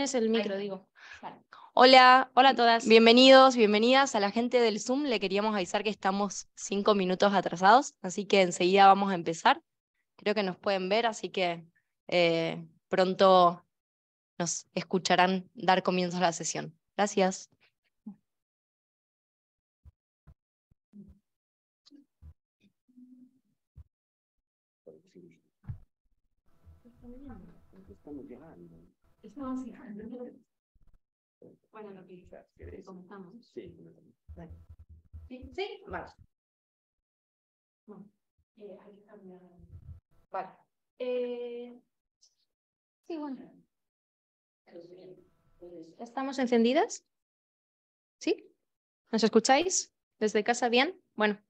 es el micro, digo. Hola, hola a todas. Bienvenidos, bienvenidas a la gente del Zoom. Le queríamos avisar que estamos cinco minutos atrasados, así que enseguida vamos a empezar. Creo que nos pueden ver, así que eh, pronto nos escucharán dar comienzo a la sesión. Gracias. Estamos llegando. Vale. Eh, eh, sí, bueno. ¿Estamos encendidas? ¿Sí? ¿Nos escucháis? ¿Desde casa bien? Bueno,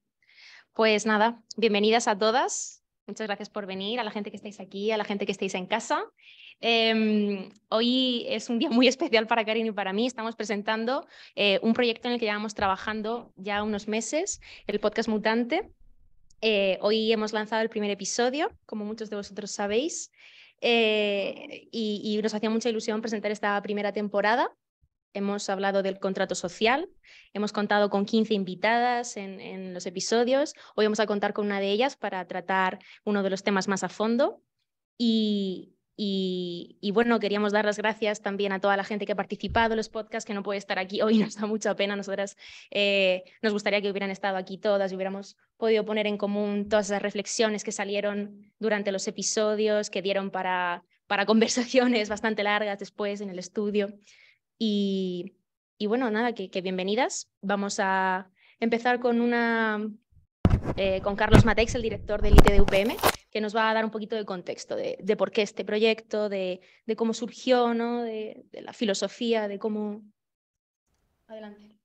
pues nada, bienvenidas a todas. Muchas gracias por venir, a la gente que estáis aquí, a la gente que estáis en casa. Em, hoy es un día muy especial para Karin y para mí. Estamos presentando eh, un proyecto en el que llevamos trabajando ya unos meses, el podcast Mutante. Eh, hoy hemos lanzado el primer episodio, como muchos de vosotros sabéis, eh, y, nos hacía mucha ilusión presentar esta primera temporada hemos hablado del contrato social, hemos contado con 15 invitadas en, en, los episodios, hoy vamos a contar con una de ellas para tratar uno de los temas más a fondo y, y, bueno, queríamos dar las gracias también a toda la gente que ha participado en los podcasts, que no puede estar aquí hoy, nos da mucha pena. Nosotras eh, nos gustaría que hubieran estado aquí todas y hubiéramos podido poner en común todas esas reflexiones que salieron durante los episodios, que dieron para, para conversaciones bastante largas después en el estudio. Y, bueno, nada, que, bienvenidas. Vamos a empezar con una... Eh, con Carlos Mateix, el director del ITD-UPM que nos va a dar un poquito de contexto de, por qué este proyecto, de, cómo surgió, ¿no? de, la filosofía, de cómo... Adelante.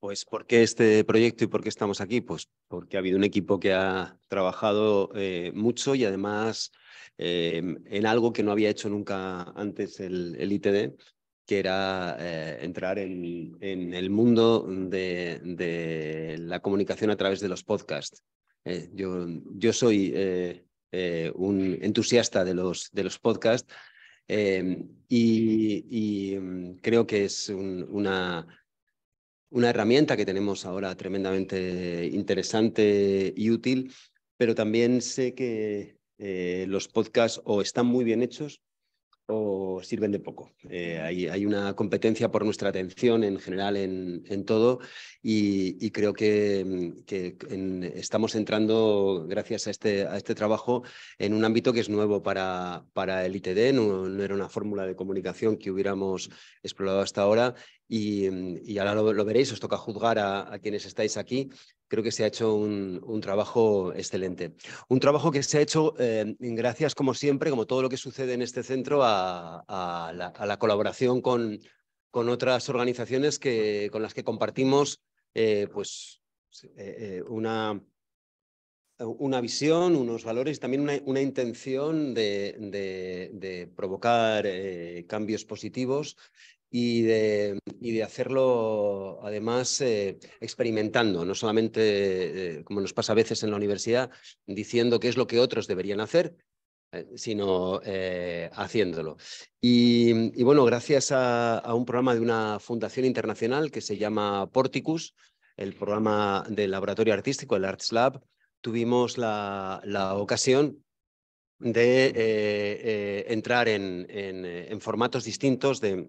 Pues, ¿por qué este proyecto y por qué estamos aquí? Pues porque ha habido un equipo que ha trabajado eh, mucho y además eh, en algo que no había hecho nunca antes el, ITD, que era eh, entrar en, el mundo de, la comunicación a través de los podcasts. yo, yo soy eh, un entusiasta de los, de los podcasts eh, y, mm, creo que es una, una herramienta que tenemos ahora tremendamente interesante y útil, pero también sé que eh, los podcasts o están muy bien hechos sirven de poco. Eh, hay, una competencia por nuestra atención en general en, todo y, creo que, estamos entrando, gracias este, a este, trabajo, en un ámbito que es nuevo para, el ITD, no, era una fórmula de comunicación que hubiéramos explorado hasta ahora y, ahora lo, veréis, os toca juzgar a quienes estáis aquí, creo que se ha hecho un, trabajo excelente. Un trabajo que se ha hecho eh, gracias, como siempre, como todo lo que sucede en este centro, a, la, colaboración con, otras organizaciones que, con las que compartimos eh, pues, eh, una, una visión, unos valores y también una, intención de, provocar cambios positivos y de, y de hacerlo además eh, experimentando, no solamente eh, como nos pasa a veces en la universidad, diciendo qué es lo que otros deberían hacer, eh, sino haciéndolo. Y, bueno, gracias a, un programa de una fundación internacional que se llama Porticus, el programa del laboratorio artístico, el Arts Lab, tuvimos la, la ocasión de entrar en, en, en, formatos distintos de,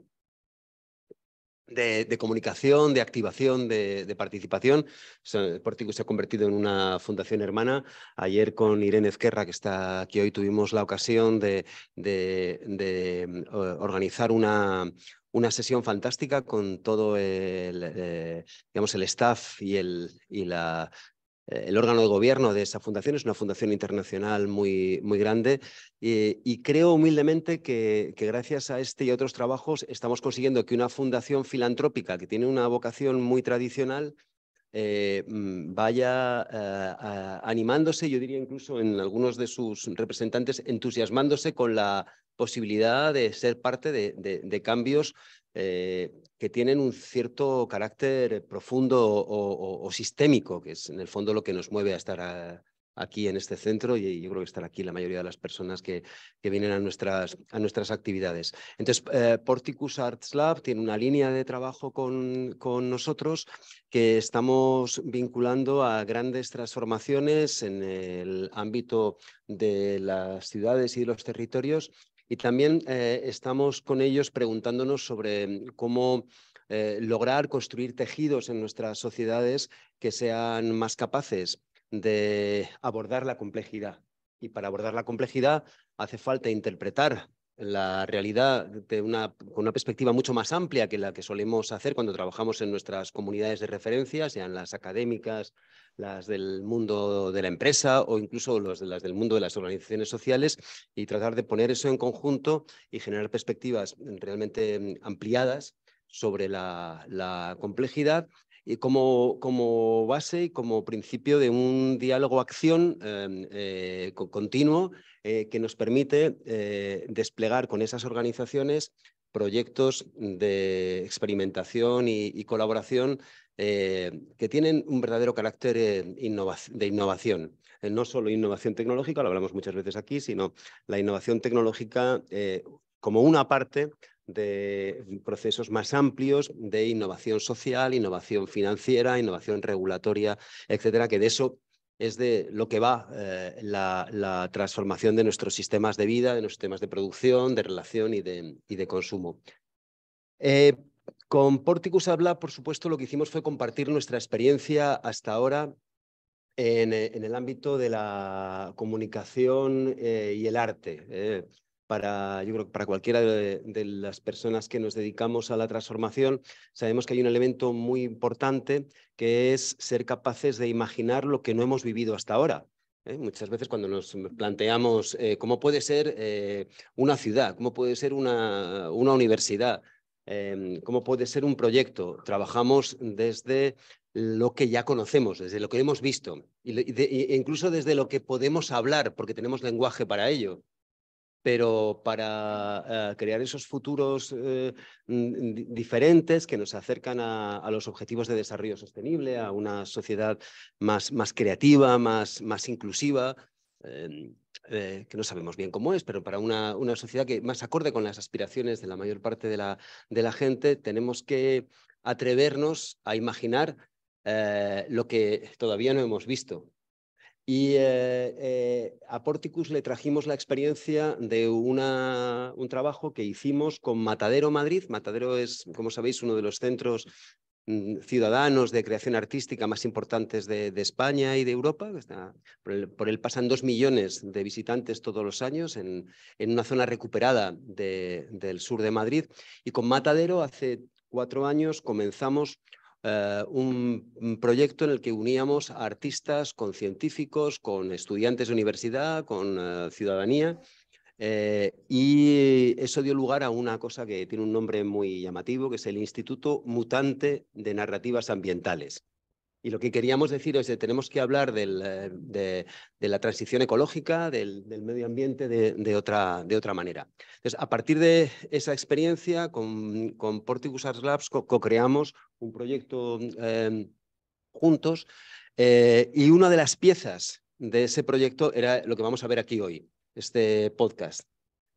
de, comunicación, de activación, de, participación. El Pórtico se ha convertido en una fundación hermana. Ayer con Irene Ezquerra, que está aquí hoy, tuvimos la ocasión de, mm, organizar una, una sesión fantástica con todo el, eh, digamos, el staff y, el, y la, eh, el órgano de gobierno de esa fundación, es una fundación internacional muy, muy grande eh, y creo humildemente que, gracias a este y otros trabajos estamos consiguiendo que una fundación filantrópica que tiene una vocación muy tradicional eh, mm, vaya animándose, yo diría incluso en algunos de sus representantes entusiasmándose con la posibilidad de ser parte de cambios eh, que tienen un cierto carácter profundo o, sistémico, que es en el fondo lo que nos mueve a estar aquí en este centro y yo creo que están aquí la mayoría de las personas que, vienen a nuestras, a nuestras actividades. Entonces, eh, Porticus Arts Lab tiene una línea de trabajo con, con, nosotros que estamos vinculando a grandes transformaciones en el ámbito de las ciudades y de los territorios y también eh, estamos con ellos preguntándonos sobre mm, cómo eh, lograr construir tejidos en nuestras sociedades que sean más capaces de abordar la complejidad. Y para abordar la complejidad hace falta interpretar la realidad de una, con una perspectiva mucho más amplia que la que solemos hacer cuando trabajamos en nuestras comunidades de referencia, sean las académicas, las del mundo de la empresa o incluso las del mundo de las organizaciones sociales, y tratar de poner eso en conjunto y generar perspectivas realmente mm, ampliadas sobre la complejidad y como, como base y como principio de un diálogo-acción em, eh, continuo eh, que nos permite eh, desplegar con esas organizaciones proyectos de experimentación y, colaboración que tienen un verdadero carácter de innovación. no solo innovación tecnológica, lo hablamos muchas veces aquí, sino la innovación tecnológica como una parte de mm, procesos más amplios de innovación social, innovación financiera, innovación regulatoria, etcétera, que de eso es de lo que va eh, la, transformación de nuestros sistemas de vida, de nuestros sistemas de producción, de relación y de, y de consumo. Eh, con Porticus Habla, por supuesto, lo que hicimos fue compartir nuestra experiencia hasta ahora en, eh, el ámbito de la comunicación y el arte para, yo creo, que para cualquiera de, las personas que nos dedicamos a la transformación, sabemos que hay un elemento muy importante que es ser capaces de imaginar lo que no hemos vivido hasta ahora. ¿eh? Muchas veces cuando nos planteamos eh, cómo puede ser eh, una ciudad, cómo puede ser una, una universidad, em, cómo puede ser un proyecto, trabajamos desde lo que ya conocemos, desde lo que hemos visto, e incluso desde lo que podemos hablar, porque tenemos lenguaje para ello pero para eh, crear esos futuros eh, diferentes que nos acercan a, los objetivos de desarrollo sostenible, a una sociedad más, creativa, más, inclusiva. Em, eh, que no sabemos bien cómo es, pero para una, sociedad que más acorde con las aspiraciones de la mayor parte de la, gente, tenemos que atrevernos a imaginar lo que todavía no hemos visto, y eh, eh, a Porticus le trajimos la experiencia de una, un trabajo que hicimos con Matadero Madrid. Matadero es, como sabéis, uno de los centros mm, ciudadanos de creación artística más importantes de, España y de Europa. Por él, pasan dos millones de visitantes todos los años en, en una zona recuperada del sur de Madrid. Y con Matadero hace cuatro años comenzamos eh, un, proyecto en el que uníamos a artistas con científicos, con estudiantes de universidad, con eh, ciudadanía. Eh, y eso dio lugar a una cosa que tiene un nombre muy llamativo, que es el Instituto Mutante de Narrativas Ambientales. Y lo que queríamos decir es que tenemos que hablar eh, de, la transición ecológica, del, medio ambiente de, otra, manera. Entonces, a partir de esa experiencia, con, Porticus Arts Labs co-creamos un proyecto eh, juntos eh, y una de las piezas de ese proyecto era lo que vamos a ver aquí hoy, este podcast.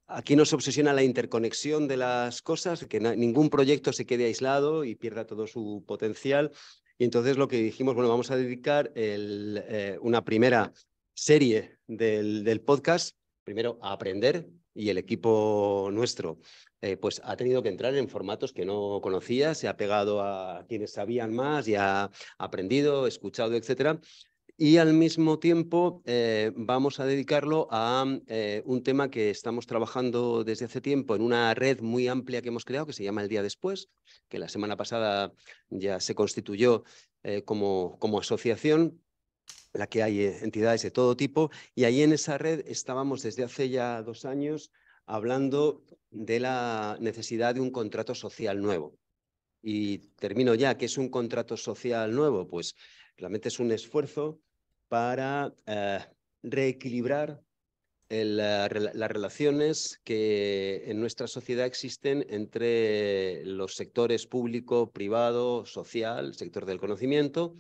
Aquí nos obsesiona la interconexión de las cosas, que ningún proyecto se quede aislado y pierda todo su potencial y entonces lo que dijimos, bueno, vamos a dedicar el, eh, una primera serie del, podcast, primero a aprender y el equipo nuestro. Eh, pues ha tenido que entrar en formatos que no conocía, se ha pegado a quienes sabían más y ha aprendido, escuchado, etcétera. Y al mismo tiempo eh, vamos a dedicarlo a mm, eh, un tema que estamos trabajando desde hace tiempo en una red muy amplia que hemos creado que se llama El Día Después, que la semana pasada ya se constituyó eh, como, como asociación la que hay entidades de todo tipo, y ahí en esa red estábamos desde hace ya dos años hablando de la necesidad de un contrato social nuevo. Y termino ya, ¿qué es un contrato social nuevo? Pues realmente es un esfuerzo para eh, reequilibrar las relaciones que en nuestra sociedad existen entre los sectores público, privado, social, sector del conocimiento,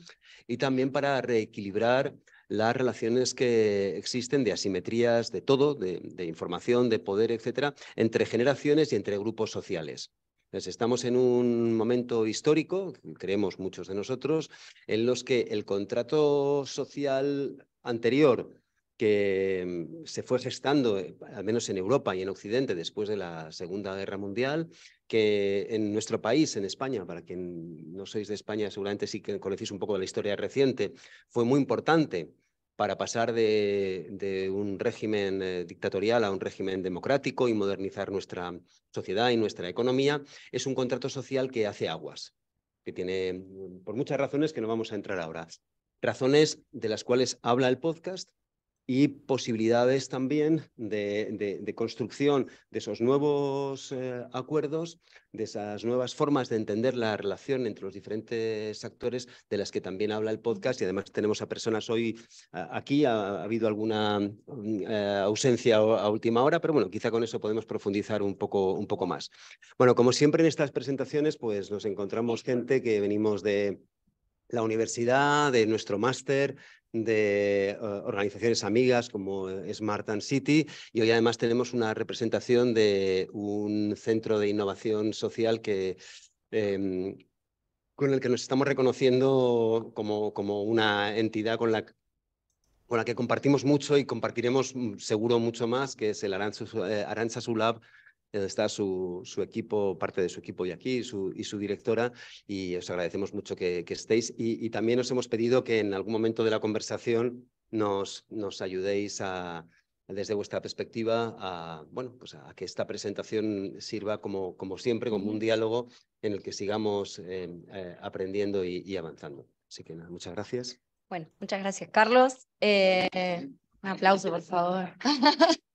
y también para reequilibrar las relaciones que existen de asimetrías, de todo, de, de información, de poder, etcétera, entre generaciones y entre grupos sociales estamos en un momento histórico, creemos muchos de nosotros, en los que el contrato social anterior que mm, se fue gestando, eh, al menos en Europa y en Occidente, después de la Segunda Guerra Mundial, que en nuestro país, en España, para quien no sois de España, seguramente sí que conocéis un poco de la historia reciente, fue muy importante para pasar de, un régimen eh, dictatorial a un régimen democrático y modernizar nuestra sociedad y nuestra economía, es un contrato social que hace aguas, que tiene mm, por muchas razones que no vamos a entrar ahora. Razones de las cuales habla el podcast, y posibilidades también de, construcción de esos nuevos eh, acuerdos, de esas nuevas formas de entender la relación entre los diferentes actores de las que también habla el podcast y además tenemos a personas hoy aquí, ha, habido alguna mm, eh, ausencia a última hora, pero bueno, quizá con eso podemos profundizar un poco, un poco más. Bueno, como siempre en estas presentaciones, pues nos encontramos gente que venimos de, la universidad, de nuestro máster, de eh, organizaciones amigas como eh, Smart and City y hoy además tenemos una representación de un centro de innovación social que... Em, con el que nos estamos reconociendo como, como una entidad con la, con la que compartimos mucho y compartiremos mm, seguro mucho más, que es el Arancha Sulab, eh, eh, está su, equipo, parte de su equipo y aquí, su, y su directora, y os agradecemos mucho que, estéis. Y, también os hemos pedido que en algún momento de la conversación nos, nos ayudéis a, desde vuestra perspectiva a, bueno, pues a que esta presentación sirva como, como siempre, como un diálogo en el que sigamos em, eh, aprendiendo y, avanzando. Así que nada, muchas gracias. Bueno, muchas gracias, Carlos. Eh, un aplauso, por favor.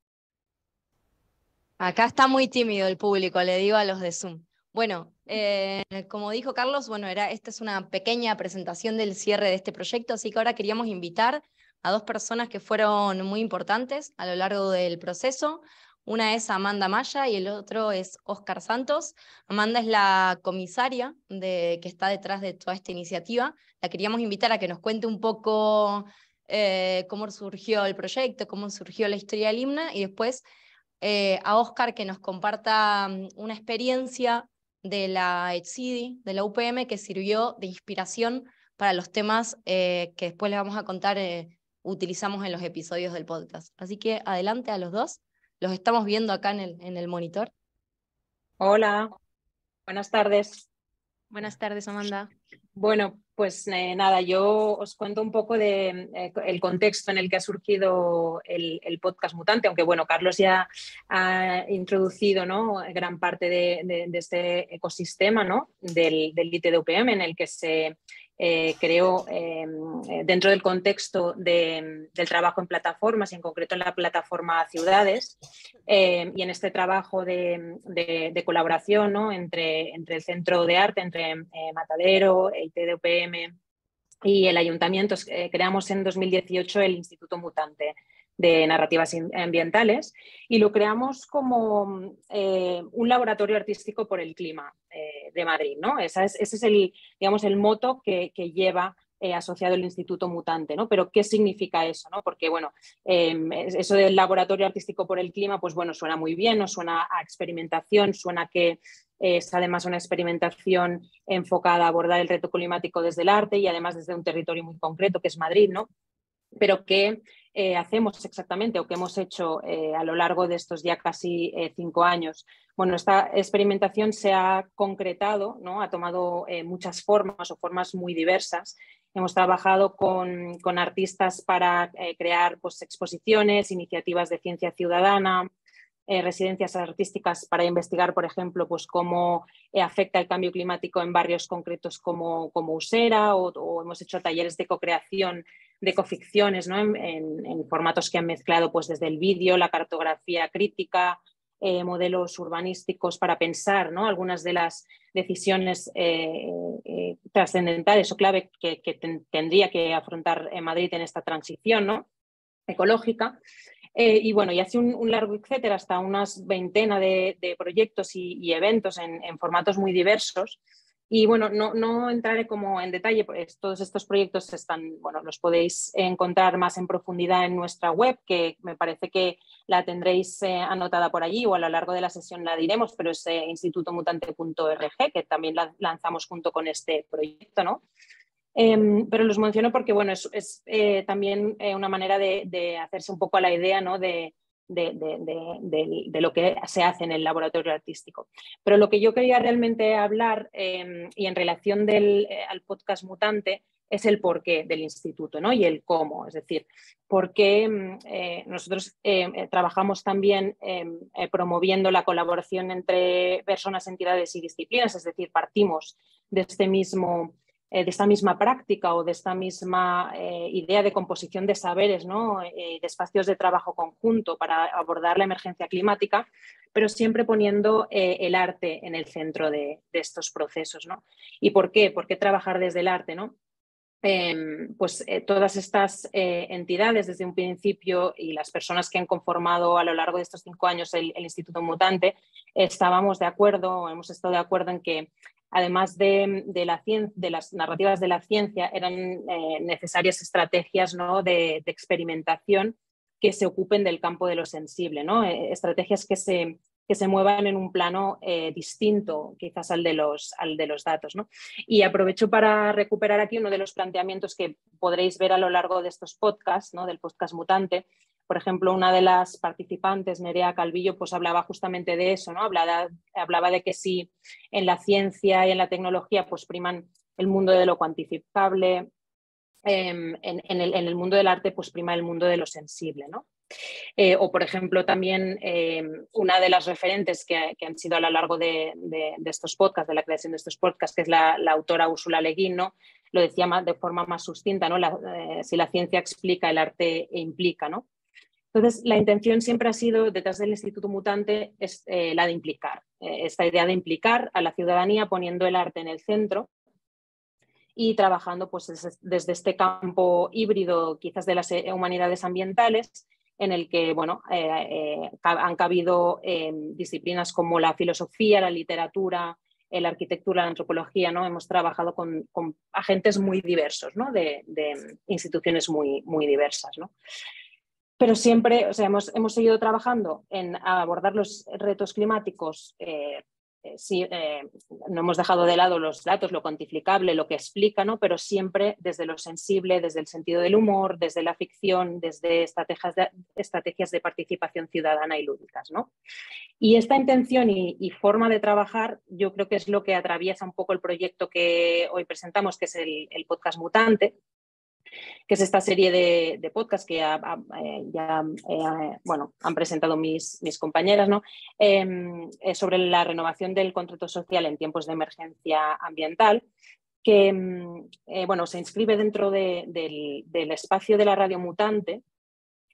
Acá está muy tímido el público, le digo a los de Zoom. Bueno, eh, como dijo Carlos, bueno, era, esta es una pequeña presentación del cierre de este proyecto, así que ahora queríamos invitar a dos personas que fueron muy importantes a lo largo del proceso. Una es Amanda Maya y el otro es Oscar Santos. Amanda es la comisaria de, que está detrás de toda esta iniciativa. La queríamos invitar a que nos cuente un poco eh, cómo surgió el proyecto, cómo surgió la historia del himno, y después eh, a Oscar que nos comparta mm, una experiencia de la ETSIDI, de la UPM, que sirvió de inspiración para los temas eh, que después les vamos a contar, eh, utilizamos en los episodios del podcast. Así que adelante a los dos, los estamos viendo acá en el, en el monitor. Hola, buenas tardes. Buenas tardes, Amanda. Bueno, pues eh, nada, yo os cuento un poco de eh, el contexto en el que ha surgido el, podcast mutante, aunque bueno, Carlos ya ha introducido ¿no? gran parte de, este ecosistema ¿no? del, del ITDUPM en el que se eh, creo, em, eh, dentro del contexto del trabajo en plataformas, en concreto en la plataforma Ciudades, em, y en este trabajo de, colaboración entre, entre, el Centro de Arte, entre eh, Matadero, e TDUPM y el Ayuntamiento, creamos en 2018 el Instituto Mutante de narrativas ambientales y lo creamos como eh, un laboratorio artístico por el clima eh, de Madrid. ¿no? es, ese es el, digamos, el moto que, lleva eh, asociado el Instituto Mutante, ¿no? Pero ¿qué significa eso? ¿no? Porque, bueno, em, eso del laboratorio artístico por el clima, pues bueno, suena muy bien, no suena a experimentación, suena que es además una experimentación enfocada a abordar el reto climático desde el arte y además desde un territorio muy concreto que es Madrid, ¿no? Pero que eh, hacemos exactamente o que hemos hecho eh, a lo largo de estos ya casi eh, cinco años. Bueno, esta experimentación se ha concretado, ¿no? ha tomado muchas formas o formas muy diversas. Hemos trabajado con, artistas para crear pues, exposiciones, iniciativas de ciencia ciudadana, residencias artísticas para investigar, por ejemplo, pues cómo afecta el cambio climático en barrios concretos como, Usera o, o hemos hecho talleres de cocreación de coficciones ¿no? en, formatos que han mezclado pues, desde el vídeo, la cartografía crítica, eh, modelos urbanísticos para pensar ¿no? algunas de las decisiones eh, eh, trascendentales o clave que, tendría que afrontar Madrid en esta transición ¿no? ecológica. y bueno, y hace un, largo etcétera, hasta unas veintena de, proyectos y, eventos en, formatos muy diversos. Y bueno, no, no, entraré como en detalle, pues todos estos proyectos están, bueno, los podéis encontrar más en profundidad en nuestra web, que me parece que la tendréis eh, anotada por allí o a lo largo de la sesión la diremos, pero es eh, institutomutante.org, que también la lanzamos junto con este proyecto, ¿no? Em, pero los menciono porque, bueno, es, eh, también una manera de, de, hacerse un poco a la idea, ¿no? De, de, lo que se hace en el laboratorio artístico. Pero lo que yo quería realmente hablar, em, y en relación eh, al podcast mutante, es el porqué del instituto ¿no? y el cómo, es decir, porque em, eh, nosotros em, eh, trabajamos también promoviendo la colaboración entre personas, entidades y disciplinas, es decir, partimos de este mismo eh, de esta misma práctica o de esta misma eh, idea de composición de saberes, ¿no? Eh, de espacios de trabajo conjunto para abordar la emergencia climática, pero siempre poniendo el arte en el centro de, estos procesos. ¿no? ¿Y por qué? ¿Por qué trabajar desde el arte? ¿no? Em, pues todas estas entidades desde un principio y las personas que han conformado a lo largo de estos cinco años el, el Instituto Mutante, estábamos de acuerdo, hemos estado de acuerdo en que además de, las narrativas de la ciencia, eran eh, necesarias estrategias de, experimentación que se ocupen del campo de lo sensible, eh, estrategias que se, que se muevan en un plano eh, distinto quizás al de los, al de los datos. Y aprovecho para recuperar aquí uno de los planteamientos que podréis ver a lo largo de estos podcasts, del podcast mutante, por ejemplo, una de las participantes, Nerea Calvillo, pues hablaba justamente de eso, ¿no? Hablaba, de que si en la ciencia y en la tecnología pues priman el mundo de lo cuantificable, em, en, el, mundo del arte pues prima el mundo de lo sensible, ¿no? Eh, o, por ejemplo, también em, una de las referentes que, han sido a lo largo de, estos podcasts, de la creación de estos podcasts, que es la, autora Úrsula Leguín, lo decía de forma más sucinta, ¿no? Eh, si la ciencia explica, el arte e implica. ¿no? Entonces, la intención siempre ha sido, detrás del Instituto Mutante, es eh, la de implicar, eh, esta idea de implicar a la ciudadanía poniendo el arte en el centro y trabajando pues, desde, este campo híbrido, quizás de las eh, humanidades ambientales, en el que bueno, han cabido em, disciplinas como la filosofía, la literatura, la arquitectura, la antropología, ¿no? Hemos trabajado con, agentes muy diversos, ¿no? de, instituciones muy, muy diversas, pero siempre, o sea, hemos, hemos seguido trabajando en abordar los retos climáticos. Eh, eh, eh, no hemos dejado de lado los datos, lo cuantificable, lo que explica, ¿no? pero siempre desde lo sensible, desde el sentido del humor, desde la ficción, desde estrategias de, estrategias de participación ciudadana y lúdicas. Y esta intención y, forma de trabajar yo creo que es lo que atraviesa un poco el proyecto que hoy presentamos, que es el podcast Mutante, que es esta serie de, podcasts que ya ah, eh, eh, han presentado mis, compañeras, em, eh, sobre la renovación del contrato social en tiempos de emergencia ambiental, que em, se inscribe dentro del espacio de la radio mutante,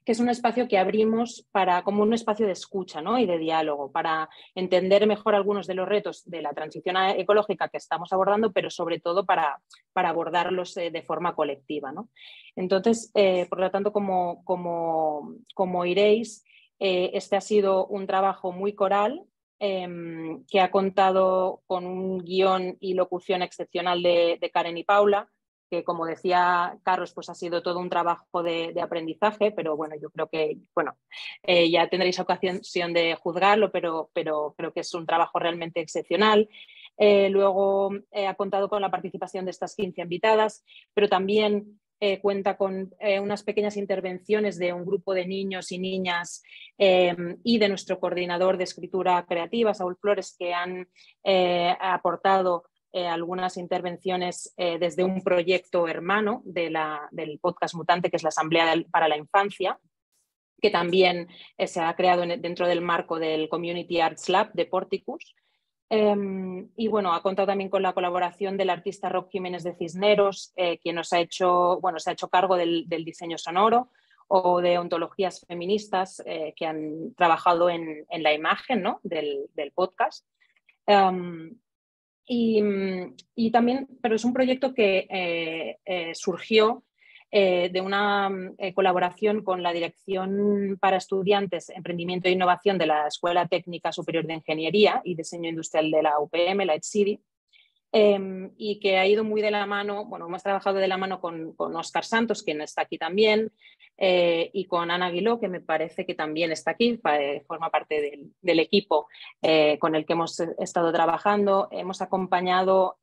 que es un espacio que abrimos para, como un espacio de escucha ¿no? y de diálogo, para entender mejor algunos de los retos de la transición ecológica que estamos abordando, pero sobre todo para, para abordarlos eh, de forma colectiva. Entonces, eh, por lo tanto, como, como, como iréis, eh, este ha sido un trabajo muy coral em, que ha contado con un guión y locución excepcional de Karen y Paula que como decía Carlos, pues ha sido todo un trabajo de, aprendizaje, pero bueno, yo creo que, bueno, eh, ya tendréis ocasión de juzgarlo, pero, pero creo que es un trabajo realmente excepcional. Eh, luego eh, ha contado con la participación de estas 15 invitadas, pero también cuenta con unas pequeñas intervenciones de un grupo de niños y niñas y de nuestro coordinador de escritura creativa, Saúl Flores, que han aportado eh, algunas intervenciones eh, desde un proyecto hermano de del podcast mutante, que es la Asamblea para la Infancia, que también eh, se ha creado dentro del marco del Community Arts Lab de Porticus. Em, y bueno, ha contado también con la colaboración del artista Rob Jiménez de Cisneros, quien nos ha hecho, bueno, se ha hecho cargo del, diseño sonoro, o de ontologías feministas que han trabajado en, la imagen ¿no? del, podcast. Em, Mm, y, también, pero es un proyecto que eh, eh, surgió eh, de una mm, colaboración con la Dirección para Estudiantes, Emprendimiento e Innovación de la Escuela Técnica Superior de Ingeniería y Diseño Industrial de la UPM, la ETSIDI, Em, y que ha ido muy de la mano, bueno, hemos trabajado de la mano con, con Oscar Santos, quien está aquí también, eh, y con Ana Aguiló, que me parece que también está aquí, forma parte del, equipo eh, con el que hemos eh, estado trabajando. Hemos acompañado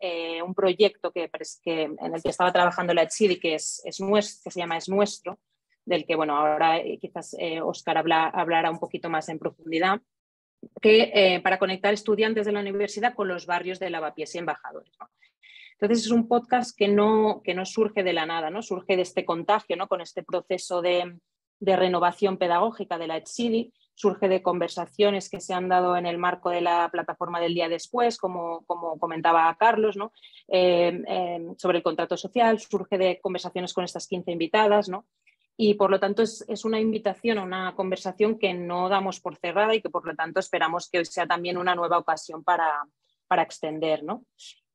un proyecto que, en el que estaba trabajando la ETSIDI, que, es, es que se llama Es Nuestro, del que, bueno, ahora quizás Oscar hablará un poquito más en profundidad que, eh, para conectar estudiantes de la universidad con los barrios de lavapiés y embajadores. Entonces es un podcast que no, surge de la nada, ¿no? surge de este contagio, ¿no? con este proceso de, renovación pedagógica de la ETSIDI, surge de conversaciones que se han dado en el marco de la plataforma del día después, como, comentaba Carlos, ¿no? Eh, eh, sobre el contrato social, surge de conversaciones con estas 15 invitadas, ¿no? y por lo tanto es, una invitación a una conversación que no damos por cerrada y que por lo tanto esperamos que hoy sea también una nueva ocasión para, para extender. ¿no?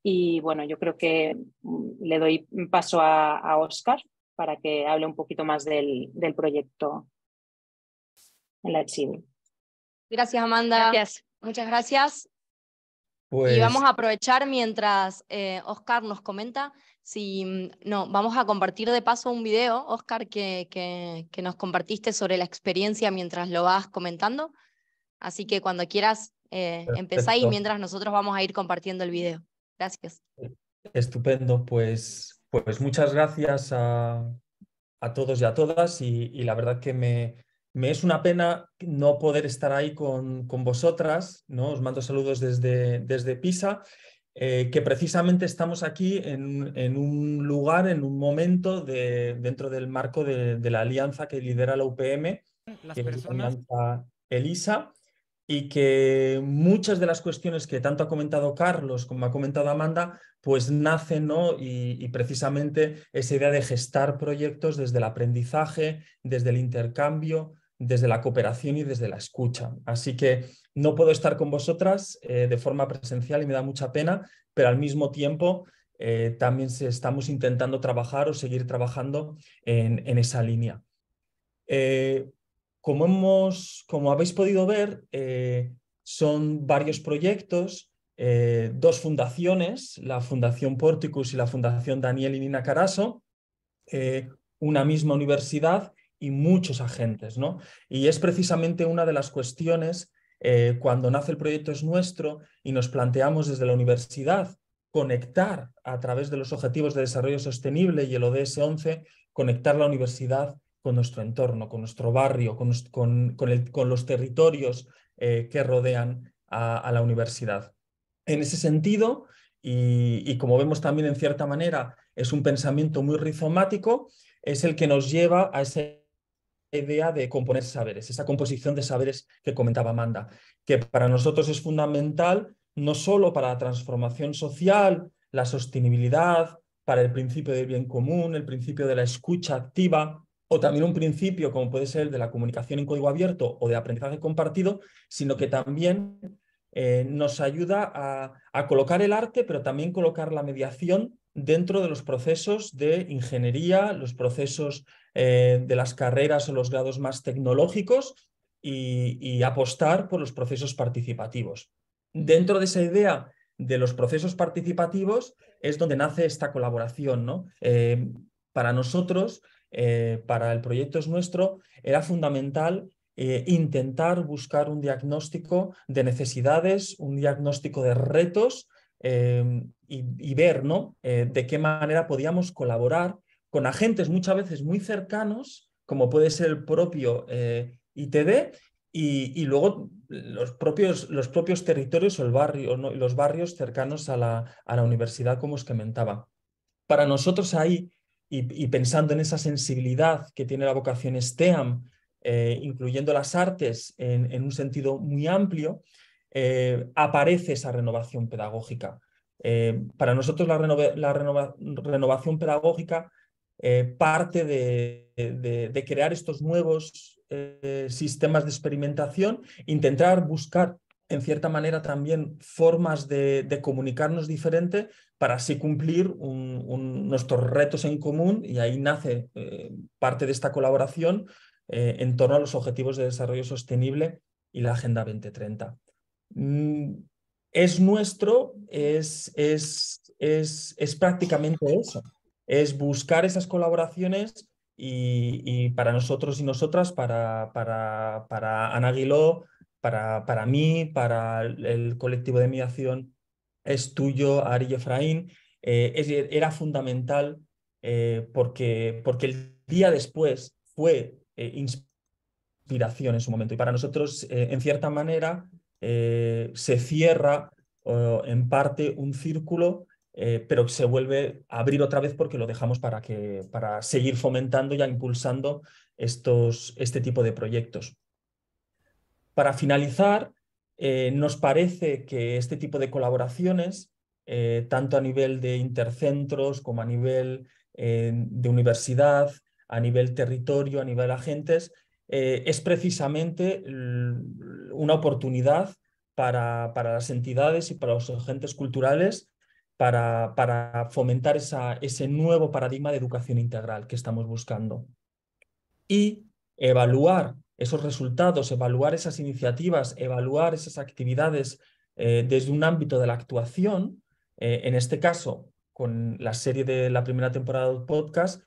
Y bueno, yo creo que mm, le doy paso a, a Oscar para que hable un poquito más del, proyecto en la Chile. Gracias, Amanda. Muchas gracias. Y pues vamos a aprovechar mientras eh, Oscar nos comenta si mm, no, vamos a compartir de paso un video, Oscar, que, que, nos compartiste sobre la experiencia mientras lo vas comentando. Así que cuando quieras, eh, empezáis mientras nosotros vamos a ir compartiendo el video. Gracias. Estupendo, pues, pues muchas gracias a, todos y a todas y, la verdad que me, es una pena no poder estar ahí con, vosotras, ¿no? Os mando saludos desde, desde Pisa eh, que precisamente estamos aquí en, un lugar, en un momento dentro del marco de, la alianza que lidera la UPM, que personas... es ELISA, y que muchas de las cuestiones que tanto ha comentado Carlos como ha comentado Amanda, pues nacen ¿no? y precisamente esa idea de gestar proyectos desde el aprendizaje, desde el intercambio, desde la cooperación y desde la escucha. Así que no puedo estar con vosotras eh, de forma presencial y me da mucha pena, pero al mismo tiempo eh, también estamos intentando trabajar o seguir trabajando en, esa línea. Eh, como, hemos, como habéis podido ver, son varios proyectos, dos fundaciones, la Fundación Porticus y la Fundación Daniel y Nina Caraso, una misma universidad y muchos agentes, ¿no? Y es precisamente una de las cuestiones eh, cuando nace el proyecto es nuestro y nos planteamos desde la universidad conectar a través de los Objetivos de Desarrollo Sostenible y el ODS 11, conectar la universidad con nuestro entorno, con nuestro barrio, con, con, los territorios eh, que rodean a, la universidad. En ese sentido, y como vemos también en cierta manera, es un pensamiento muy rizomático, es el que nos lleva a ese idea de componer saberes, esa composición de saberes que comentaba Amanda, que para nosotros es fundamental no solo para la transformación social, la sostenibilidad, para el principio del bien común, el principio de la escucha activa, o también un principio como puede ser el de la comunicación en código abierto o de aprendizaje compartido, sino que también eh, nos ayuda a, colocar el arte, pero también colocar la mediación dentro de los procesos de ingeniería, los procesos eh, de las carreras o los grados más tecnológicos y, apostar por los procesos participativos. Dentro de esa idea de los procesos participativos es donde nace esta colaboración. ¿no? Eh, para nosotros, eh, para el proyecto es nuestro, era fundamental intentar buscar un diagnóstico de necesidades, un diagnóstico de retos Em, y, ver ¿no? Eh, de qué manera podíamos colaborar con agentes muchas veces muy cercanos, como puede ser el propio eh, ITD, y, luego los propios, los propios territorios o el barrio, los barrios cercanos a la, a la, universidad, como os comentaba. Para nosotros ahí, y, pensando en esa sensibilidad que tiene la vocación STEAM, eh, incluyendo las artes en, en, un sentido muy amplio, eh, aparece esa renovación pedagógica. Eh, para nosotros la, renovación pedagógica eh, parte de, crear estos nuevos sistemas de experimentación, intentar buscar en cierta manera también formas de, comunicarnos diferente para así cumplir nuestros retos en común y ahí nace parte de esta colaboración en torno a los objetivos de desarrollo sostenible y la Agenda 2030. Mm, es nuestro, es, es, es, es prácticamente eso, es buscar esas colaboraciones y, y para nosotros y nosotras, para, para, para Ana Guiló, para, para mí, para el colectivo de mediación, es tuyo, Ari Efraín, eh, era fundamental eh, porque, porque el día después fue eh, inspiración en su momento y para nosotros, en cierta manera, eh, se cierra en parte un círculo, eh, pero se vuelve a abrir otra vez porque lo dejamos para, que, para seguir fomentando y impulsando estos, este tipo de proyectos. Para finalizar, eh, nos parece que este tipo de colaboraciones, tanto a nivel de intercentros como a nivel de universidad, a nivel territorio, a nivel agentes, eh, es precisamente una oportunidad para, las entidades y para los agentes culturales para, fomentar ese nuevo paradigma de educación integral que estamos buscando. Y evaluar esos resultados, evaluar esas iniciativas, evaluar esas actividades eh, desde un ámbito de la actuación, eh, en este caso con la serie de la primera temporada del podcast,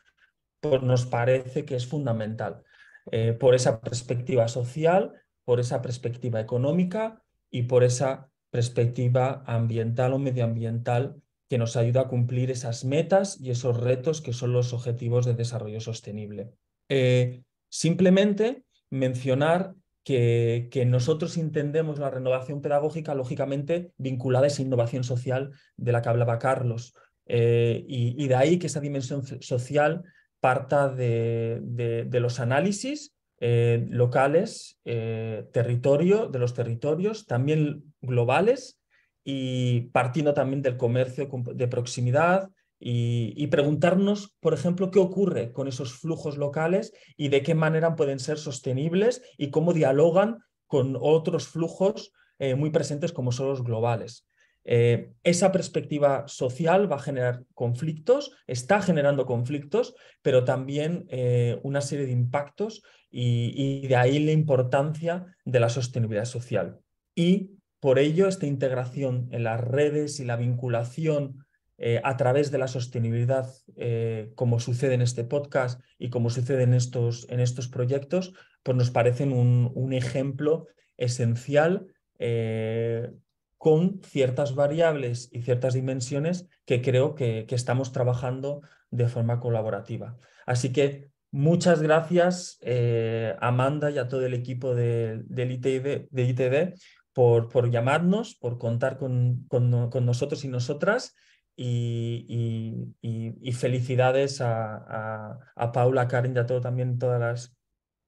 pues nos parece que es fundamental. Eh, por esa perspectiva social, por esa perspectiva económica y por esa perspectiva ambiental o medioambiental que nos ayuda a cumplir esas metas y esos retos que son los objetivos de desarrollo sostenible. Eh, simplemente mencionar que, nosotros entendemos la renovación pedagógica, lógicamente, vinculada a esa innovación social de la que hablaba Carlos. Eh, y, de ahí que esa dimensión social parta de, los análisis eh, locales, eh, territorio, de los territorios, también globales y partiendo también del comercio de proximidad y, preguntarnos, por ejemplo, qué ocurre con esos flujos locales y de qué manera pueden ser sostenibles y cómo dialogan con otros flujos eh, muy presentes como son los globales. Eh, esa perspectiva social va a generar conflictos, está generando conflictos, pero también eh, una serie de impactos y, de ahí la importancia de la sostenibilidad social. Y por ello, esta integración en las redes y la vinculación eh, a través de la sostenibilidad, como sucede en este podcast y como sucede en estos, en estos proyectos, pues nos parecen un, ejemplo esencial con ciertas variables y ciertas dimensiones que creo que, estamos trabajando de forma colaborativa. Así que muchas gracias, eh, Amanda y a todo el equipo de, del ITD, de ITD por, por, llamarnos, por contar con, con, nosotros y nosotras. Y, felicidades a, a, a, Paula, Karen y a también todas las,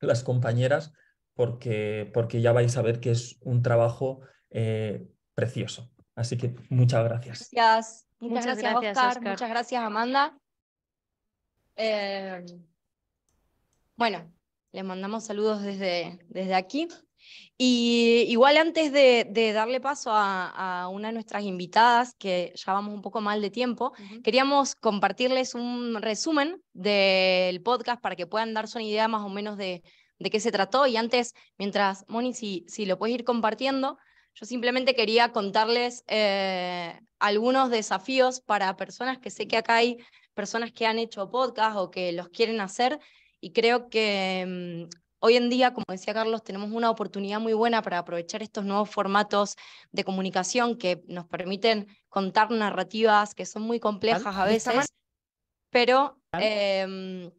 las compañeras, porque, porque ya vais a ver que es un trabajo eh, precioso. Así que muchas gracias. Muchas, gracias, Oscar. Muchas gracias, Amanda. Eh, bueno, les mandamos saludos desde, desde aquí. Y igual antes de, darle paso a, una de nuestras invitadas, que ya vamos un poco mal de tiempo, queríamos compartirles un resumen del podcast para que puedan darse una idea más o menos de, qué se trató. Y antes, mientras, Moni, si, si lo puedes ir compartiendo, yo simplemente quería contarles eh, algunos desafíos para personas que sé que acá hay personas que han hecho podcast o que los quieren hacer y creo que mm, hoy en día, como decía Carlos, tenemos una oportunidad muy buena para aprovechar estos nuevos formatos de comunicación que nos permiten contar narrativas que son muy complejas a veces, pero em,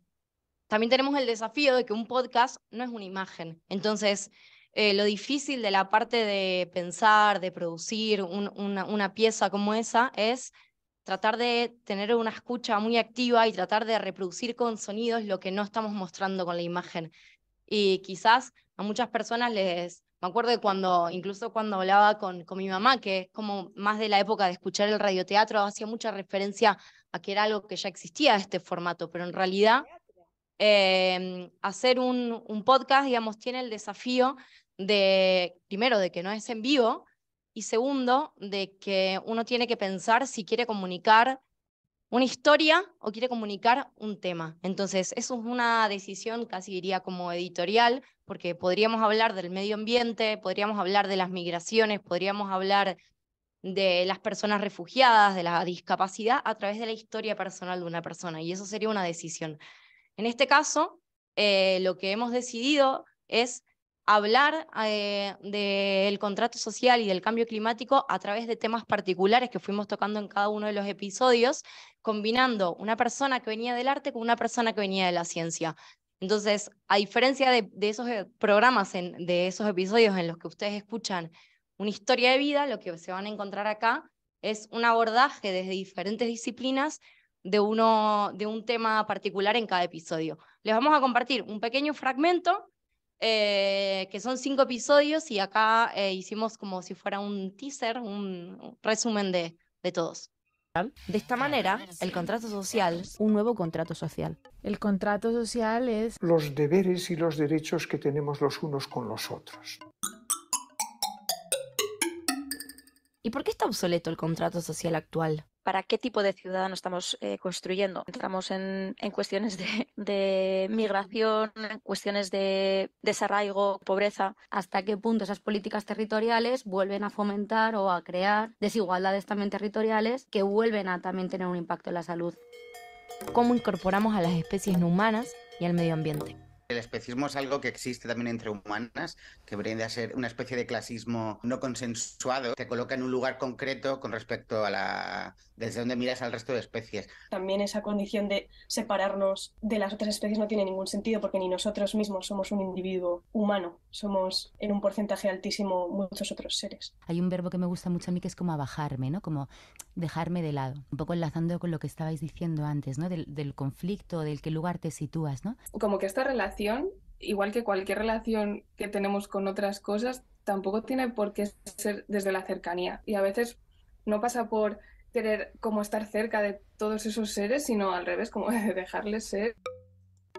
también tenemos el desafío de que un podcast no es una imagen. Entonces, eh, lo difícil de la parte de pensar, de producir una, pieza como esa es tratar de tener una escucha muy activa y tratar de reproducir con sonidos lo que no estamos mostrando con la imagen. Y quizás a muchas personas les, me acuerdo de cuando, incluso cuando hablaba con, con mi mamá, que es como más de la época de escuchar el radioteatro, hacía mucha referencia a que era algo que ya existía este formato, pero en realidad em, hacer un, un podcast, digamos, tiene el desafío de, primero, de que no es en vivo y segundo, de que uno tiene que pensar si quiere comunicar una historia o quiere comunicar un tema. Entonces, eso es una decisión casi diría como editorial, porque podríamos hablar del medio ambiente, podríamos hablar de las migraciones, podríamos hablar de las personas refugiadas, de la discapacidad, a través de la historia personal de una persona, y eso sería una decisión. En este caso, eh, lo que hemos decidido es hablar eh, del contrato social y del cambio climático a través de temas particulares que fuimos tocando en cada uno de los episodios, combinando una persona que venía del arte con una persona que venía de la ciencia. Entonces, a diferencia de, esos eh, programas, de esos episodios en los que ustedes escuchan una historia de vida, lo que se van a encontrar acá es un abordaje desde diferentes disciplinas de, uno, de un tema particular en cada episodio. Les vamos a compartir un pequeño fragmento eh, que son cinco episodios y acá eh, hicimos como si fuera un teaser, un resumen de, de todos. De esta manera, el contrato social, un nuevo contrato social. El contrato social es... Los deberes y los derechos que tenemos los unos con los otros. ¿Y por qué está obsoleto el contrato social actual? para qué tipo de ciudadano estamos eh, construyendo. Entramos en, cuestiones de, migración, en cuestiones de desarraigo, pobreza. ¿Hasta qué punto esas políticas territoriales vuelven a fomentar o a crear desigualdades también territoriales que vuelven a también tener un impacto en la salud? ¿Cómo incorporamos a las especies inhumanas y al medio ambiente? El especismo es algo que existe también entre humanas, que brinde a ser una especie de clasismo no consensuado. que coloca en un lugar concreto con respecto a la desde donde miras al resto de especies. También esa condición de separarnos de las otras especies no tiene ningún sentido porque ni nosotros mismos somos un individuo humano, somos en un porcentaje altísimo muchos otros seres. Hay un verbo que me gusta mucho a mí que es como abajarme, ¿no? Como dejarme de lado, un poco enlazando con lo que estabais diciendo antes, ¿no? Del, conflicto, del qué lugar te sitúas, ¿no? Como que esta relación, igual que cualquier relación que tenemos con otras cosas, tampoco tiene por qué ser desde la cercanía y a veces no pasa por querer como estar cerca de todos esos seres, sino al revés, como dejarles ser.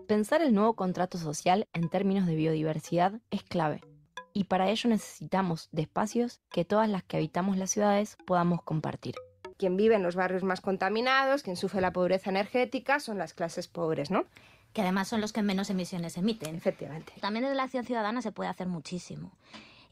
Pensar el nuevo contrato social en términos de biodiversidad es clave, y para ello necesitamos de espacios que todas las que habitamos las ciudades podamos compartir quien vive en los barrios más contaminados, quien sufre la pobreza energética, son las clases pobres, ¿no? Que además son los que menos emisiones emiten. Efectivamente. También desde la acción ciudadana se puede hacer muchísimo.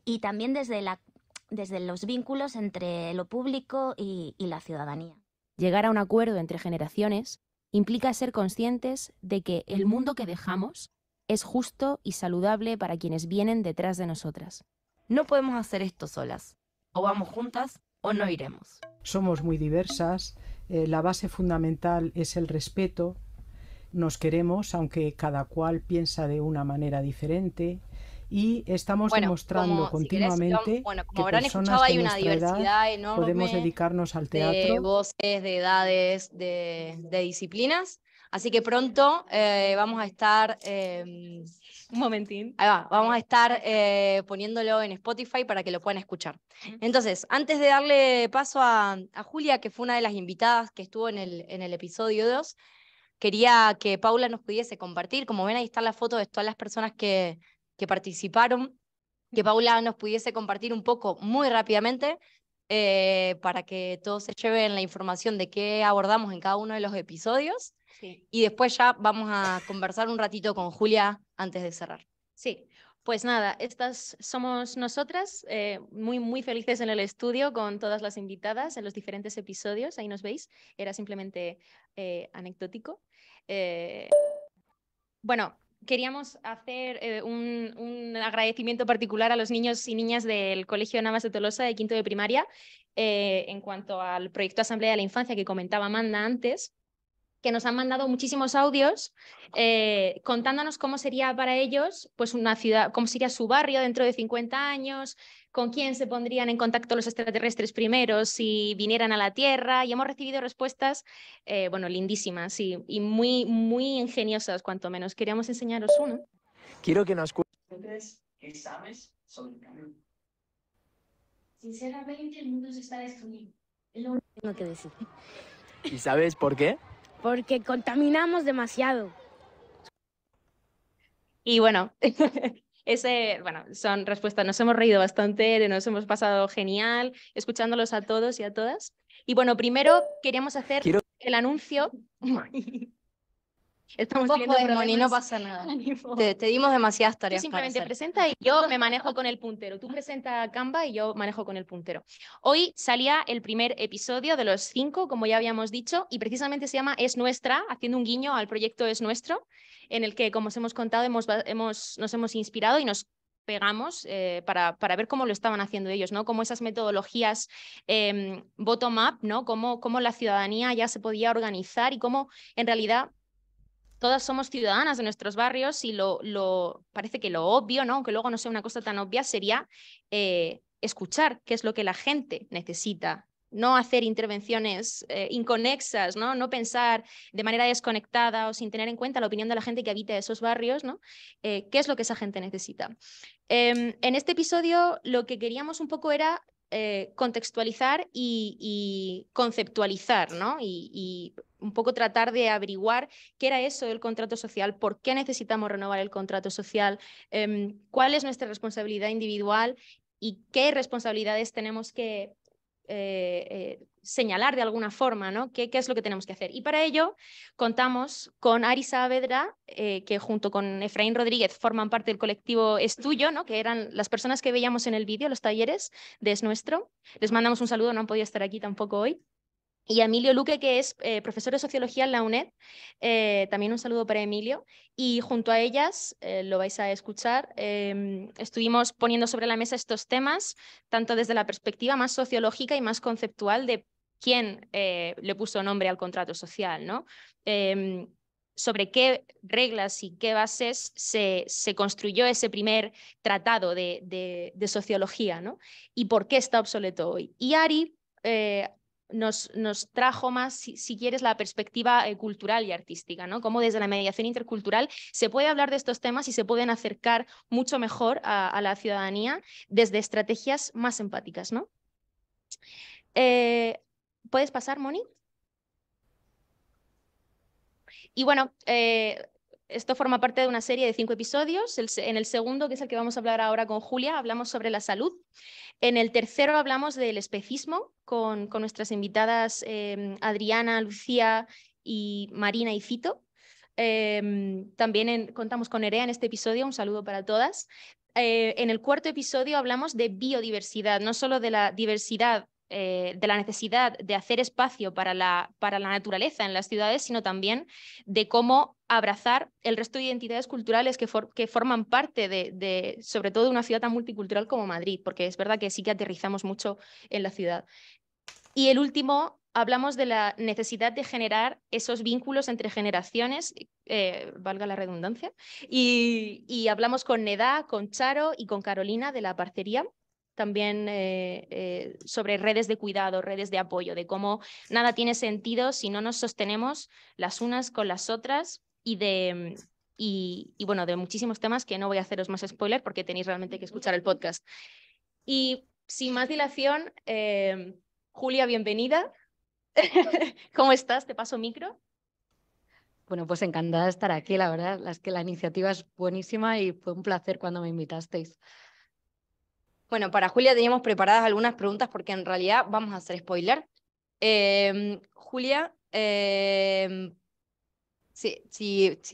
Y también desde la desde los vínculos entre lo público y, la ciudadanía. Llegar a un acuerdo entre generaciones implica ser conscientes de que el mundo que dejamos es justo y saludable para quienes vienen detrás de nosotras. No podemos hacer esto solas. O vamos juntas o no iremos. Somos muy diversas, eh, la base fundamental es el respeto, nos queremos aunque cada cual piensa de una manera diferente, y estamos mostrando demostrando continuamente bueno, como que habrán escuchado hay una diversidad podemos dedicarnos al teatro de voces, de edades, de, disciplinas. Así que pronto eh, vamos a estar em, un momentín. Ahí va, vamos a estar eh, poniéndolo en Spotify para que lo puedan escuchar. Entonces, antes de darle paso a, Julia, que fue una de las invitadas que estuvo en el, en el episodio 2, quería que Paula nos pudiese compartir. Como ven, ahí están las fotos de todas las personas que, que participaron, que Paula nos pudiese compartir un poco muy rápidamente eh, para que todos se lleven la información de qué abordamos en cada uno de los episodios. Y después ya vamos a conversar un ratito con Julia antes de cerrar. Sí, pues nada, estas somos nosotras, eh, muy, muy felices en el estudio con todas las invitadas en los diferentes episodios, ahí nos veis, era simplemente eh, anecdótico. bueno, queríamos hacer eh, un, agradecimiento particular a los niños y niñas del Colegio Navas de Tolosa de quinto de primaria eh, en cuanto al proyecto Asamblea de la Infancia que comentaba Amanda antes que nos han mandado muchísimos audios eh, contándonos cómo sería para ellos, pues una ciudad, cómo sería su barrio dentro de 50 años, con quién se pondrían en contacto los extraterrestres primeros si vinieran a la Tierra. Y hemos recibido respuestas, eh, bueno, lindísimas y, muy, muy ingeniosas, cuanto menos. Queríamos enseñaros uno. Quiero que nos cuentes qué sabes sobre el camino Sinceramente, el mundo se está destruyendo. Es lo único que tengo que decir. ¿Y sabes por qué? porque contaminamos demasiado. Y bueno, ese, bueno, son respuestas, nos hemos reído bastante, nos hemos pasado genial escuchándolos a todos y a todas. Y bueno, primero queríamos hacer el anuncio. Estamos viendo no pasa nada. Te, dimos demasiadas tareas. simplemente presenta y yo me manejo con el puntero. Tú presenta Canva y yo manejo con el puntero. Hoy salía el primer episodio de los cinco, como ya habíamos dicho, y precisamente se llama Es Nuestra, haciendo un guiño al proyecto Es Nuestro, en el que, como os hemos contado, hemos, nos hemos inspirado y nos pegamos eh, para, para, ver cómo lo estaban haciendo ellos, ¿no? Cómo esas metodologías em, bottom-up, ¿no? Cómo, cómo la ciudadanía ya se podía organizar y cómo en realidad todas somos ciudadanas de nuestros barrios y lo, parece que lo obvio, ¿no? aunque luego no sea una cosa tan obvia, sería eh, escuchar qué es lo que la gente necesita no hacer intervenciones eh, inconexas, ¿no? no pensar de manera desconectada o sin tener en cuenta la opinión de la gente que habita esos barrios, ¿no? Eh, qué es lo que esa gente necesita. Em, en este episodio lo que queríamos un poco era eh, contextualizar y, conceptualizar, ¿no? Y, un poco tratar de averiguar qué era eso del contrato social, por qué necesitamos renovar el contrato social, em, cuál es nuestra responsabilidad individual y qué responsabilidades tenemos que eh, eh, señalar de alguna forma ¿no? ¿Qué, es lo que tenemos que hacer. Y para ello contamos con Arisa Saavedra, eh, que junto con Efraín Rodríguez forman parte del colectivo tuyo, ¿no? que eran las personas que veíamos en el vídeo, los talleres de Es Nuestro. Les mandamos un saludo, no han podido estar aquí tampoco hoy. Y Emilio Luque, que es eh, profesor de sociología en la UNED, eh, también un saludo para Emilio. Y junto a ellas, lo vais a escuchar, em, estuvimos poniendo sobre la mesa estos temas, tanto desde la perspectiva más sociológica y más conceptual de quién eh, le puso nombre al contrato social, ¿no? Em, sobre qué reglas y qué bases se, se construyó ese primer tratado de, sociología, ¿no? Y por qué está obsoleto hoy. Y Ari eh, nos, nos, trajo más, si, quieres, la perspectiva eh, cultural y artística, ¿no? Cómo desde la mediación intercultural se puede hablar de estos temas y se pueden acercar mucho mejor a, la ciudadanía desde estrategias más empáticas, ¿no? ¿Puedes pasar, Moni? Y bueno, eh, esto forma parte de una serie de cinco episodios. en el segundo, que es el que vamos a hablar ahora con Julia, hablamos sobre la salud. En el tercero hablamos del especismo con, nuestras invitadas eh, Adriana, Lucía y Marina y Cito. Eh, también contamos con Erea en este episodio, un saludo para todas. en el cuarto episodio hablamos de biodiversidad, no solo de la diversidad eh, de la necesidad de hacer espacio para la, para la naturaleza en las ciudades, sino también de cómo abrazar el resto de identidades culturales que, que forman parte de, sobre todo, de una ciudad tan multicultural como Madrid, porque es verdad que sí que aterrizamos mucho en la ciudad. Y el último, hablamos de la necesidad de generar esos vínculos entre generaciones, eh, valga la redundancia, y, y hablamos con Neda con Charo y con Carolina de la parcería también eh, eh, sobre redes de cuidado, redes de apoyo, de cómo nada tiene sentido si no nos sostenemos las unas con las otras y de... Y, bueno, de muchísimos temas que no voy a haceros más spoiler porque tenéis realmente que escuchar el podcast. Y sin más dilación, eh, Julia, bienvenida. ¿Cómo estás? Te paso micro. Bueno, pues encantada de estar aquí, la verdad. Es que la iniciativa es buenísima y fue un placer cuando me invitasteis. Bueno, para Julia teníamos preparadas algunas preguntas porque en realidad vamos a hacer spoiler. Em, Julia, em, si,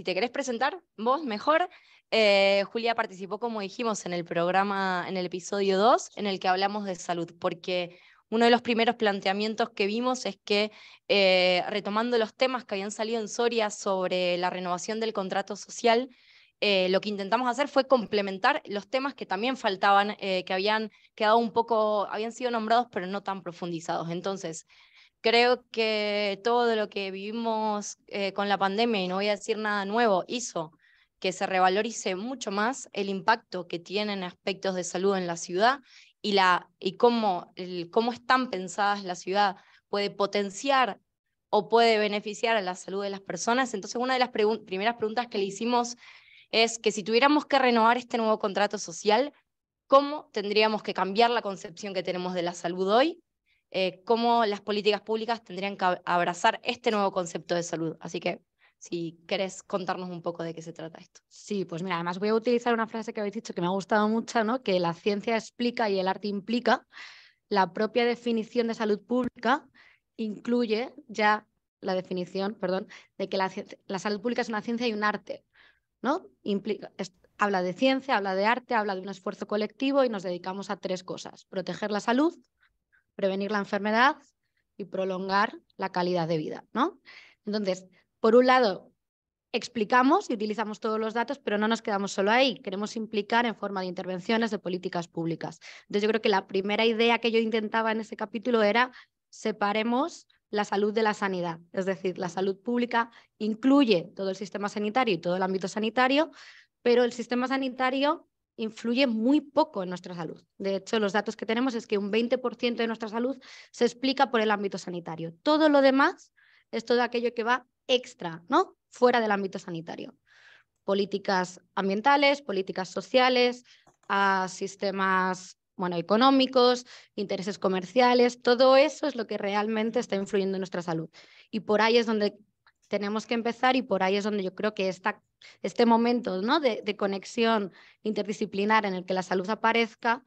te querés presentar, vos mejor. Eh, Julia participó, como dijimos, en el programa, en el episodio 2, en el que hablamos de salud, porque uno de los primeros planteamientos que vimos es que, eh, retomando los temas que habían salido en Soria sobre la renovación del contrato social, eh, lo que intentamos hacer fue complementar los temas que también faltaban, eh, que habían quedado un poco, habían sido nombrados, pero no tan profundizados. Entonces, creo que todo lo que vivimos eh, con la pandemia, y no voy a decir nada nuevo, hizo que se revalorice mucho más el impacto que tienen aspectos de salud en la ciudad y, la, y cómo, cómo están pensadas la ciudad puede potenciar o puede beneficiar a la salud de las personas. Entonces, una de las primeras preguntas que le hicimos es que si tuviéramos que renovar este nuevo contrato social, ¿cómo tendríamos que cambiar la concepción que tenemos de la salud hoy? Eh, ¿Cómo las políticas públicas tendrían que abrazar este nuevo concepto de salud? Así que si querés contarnos un poco de qué se trata esto. Sí, pues mira, además voy a utilizar una frase que habéis dicho que me ha gustado mucho, ¿no? que la ciencia explica y el arte implica. La propia definición de salud pública incluye ya la definición, perdón, de que la salud pública es una ciencia y un arte habla de ciencia, habla de arte, habla de un esfuerzo colectivo y nos dedicamos a tres cosas, proteger la salud, prevenir la enfermedad y prolongar la calidad de vida, ¿no? Entonces, por un lado, explicamos y utilizamos todos los datos, pero no nos quedamos solo ahí. Queremos implicar en forma de intervenciones de políticas públicas. Entonces, yo creo que la primera idea que yo intentaba en ese capítulo era separemos la salud de la sanidad. Es decir, la salud pública incluye todo el sistema sanitario y todo el ámbito sanitario, pero el sistema sanitario influye muy poco en nuestra salud. De hecho, los datos que tenemos es que un 20% de nuestra salud se explica por el ámbito sanitario. Todo lo demás es todo aquello que va extra, ¿no? Fuera del ámbito sanitario. Políticas ambientales, políticas sociales, a sistemas bueno, económicos, intereses comerciales, todo eso es lo que realmente está influyendo en nuestra salud. Y por ahí es donde tenemos que empezar y por ahí es donde yo creo que está este momento ¿no? de, conexión interdisciplinar en el que la salud aparezca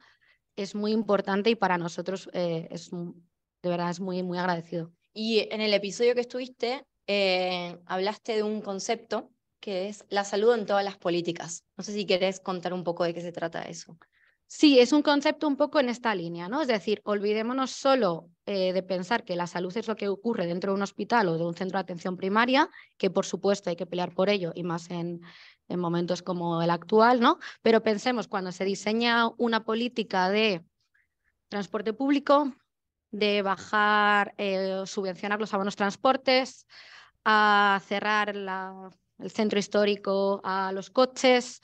es muy importante y para nosotros eh, es, de verdad es muy, muy agradecido. Y en el episodio que estuviste eh, hablaste de un concepto que es la salud en todas las políticas. No sé si querés contar un poco de qué se trata eso. Sí, es un concepto un poco en esta línea, ¿no? Es decir, olvidémonos solo eh, de pensar que la salud es lo que ocurre dentro de un hospital o de un centro de atención primaria, que por supuesto hay que pelear por ello y más en, momentos como el actual, ¿no? Pero pensemos cuando se diseña una política de transporte público, de bajar, eh, subvencionar los abonos transportes, a cerrar el centro histórico a los coches,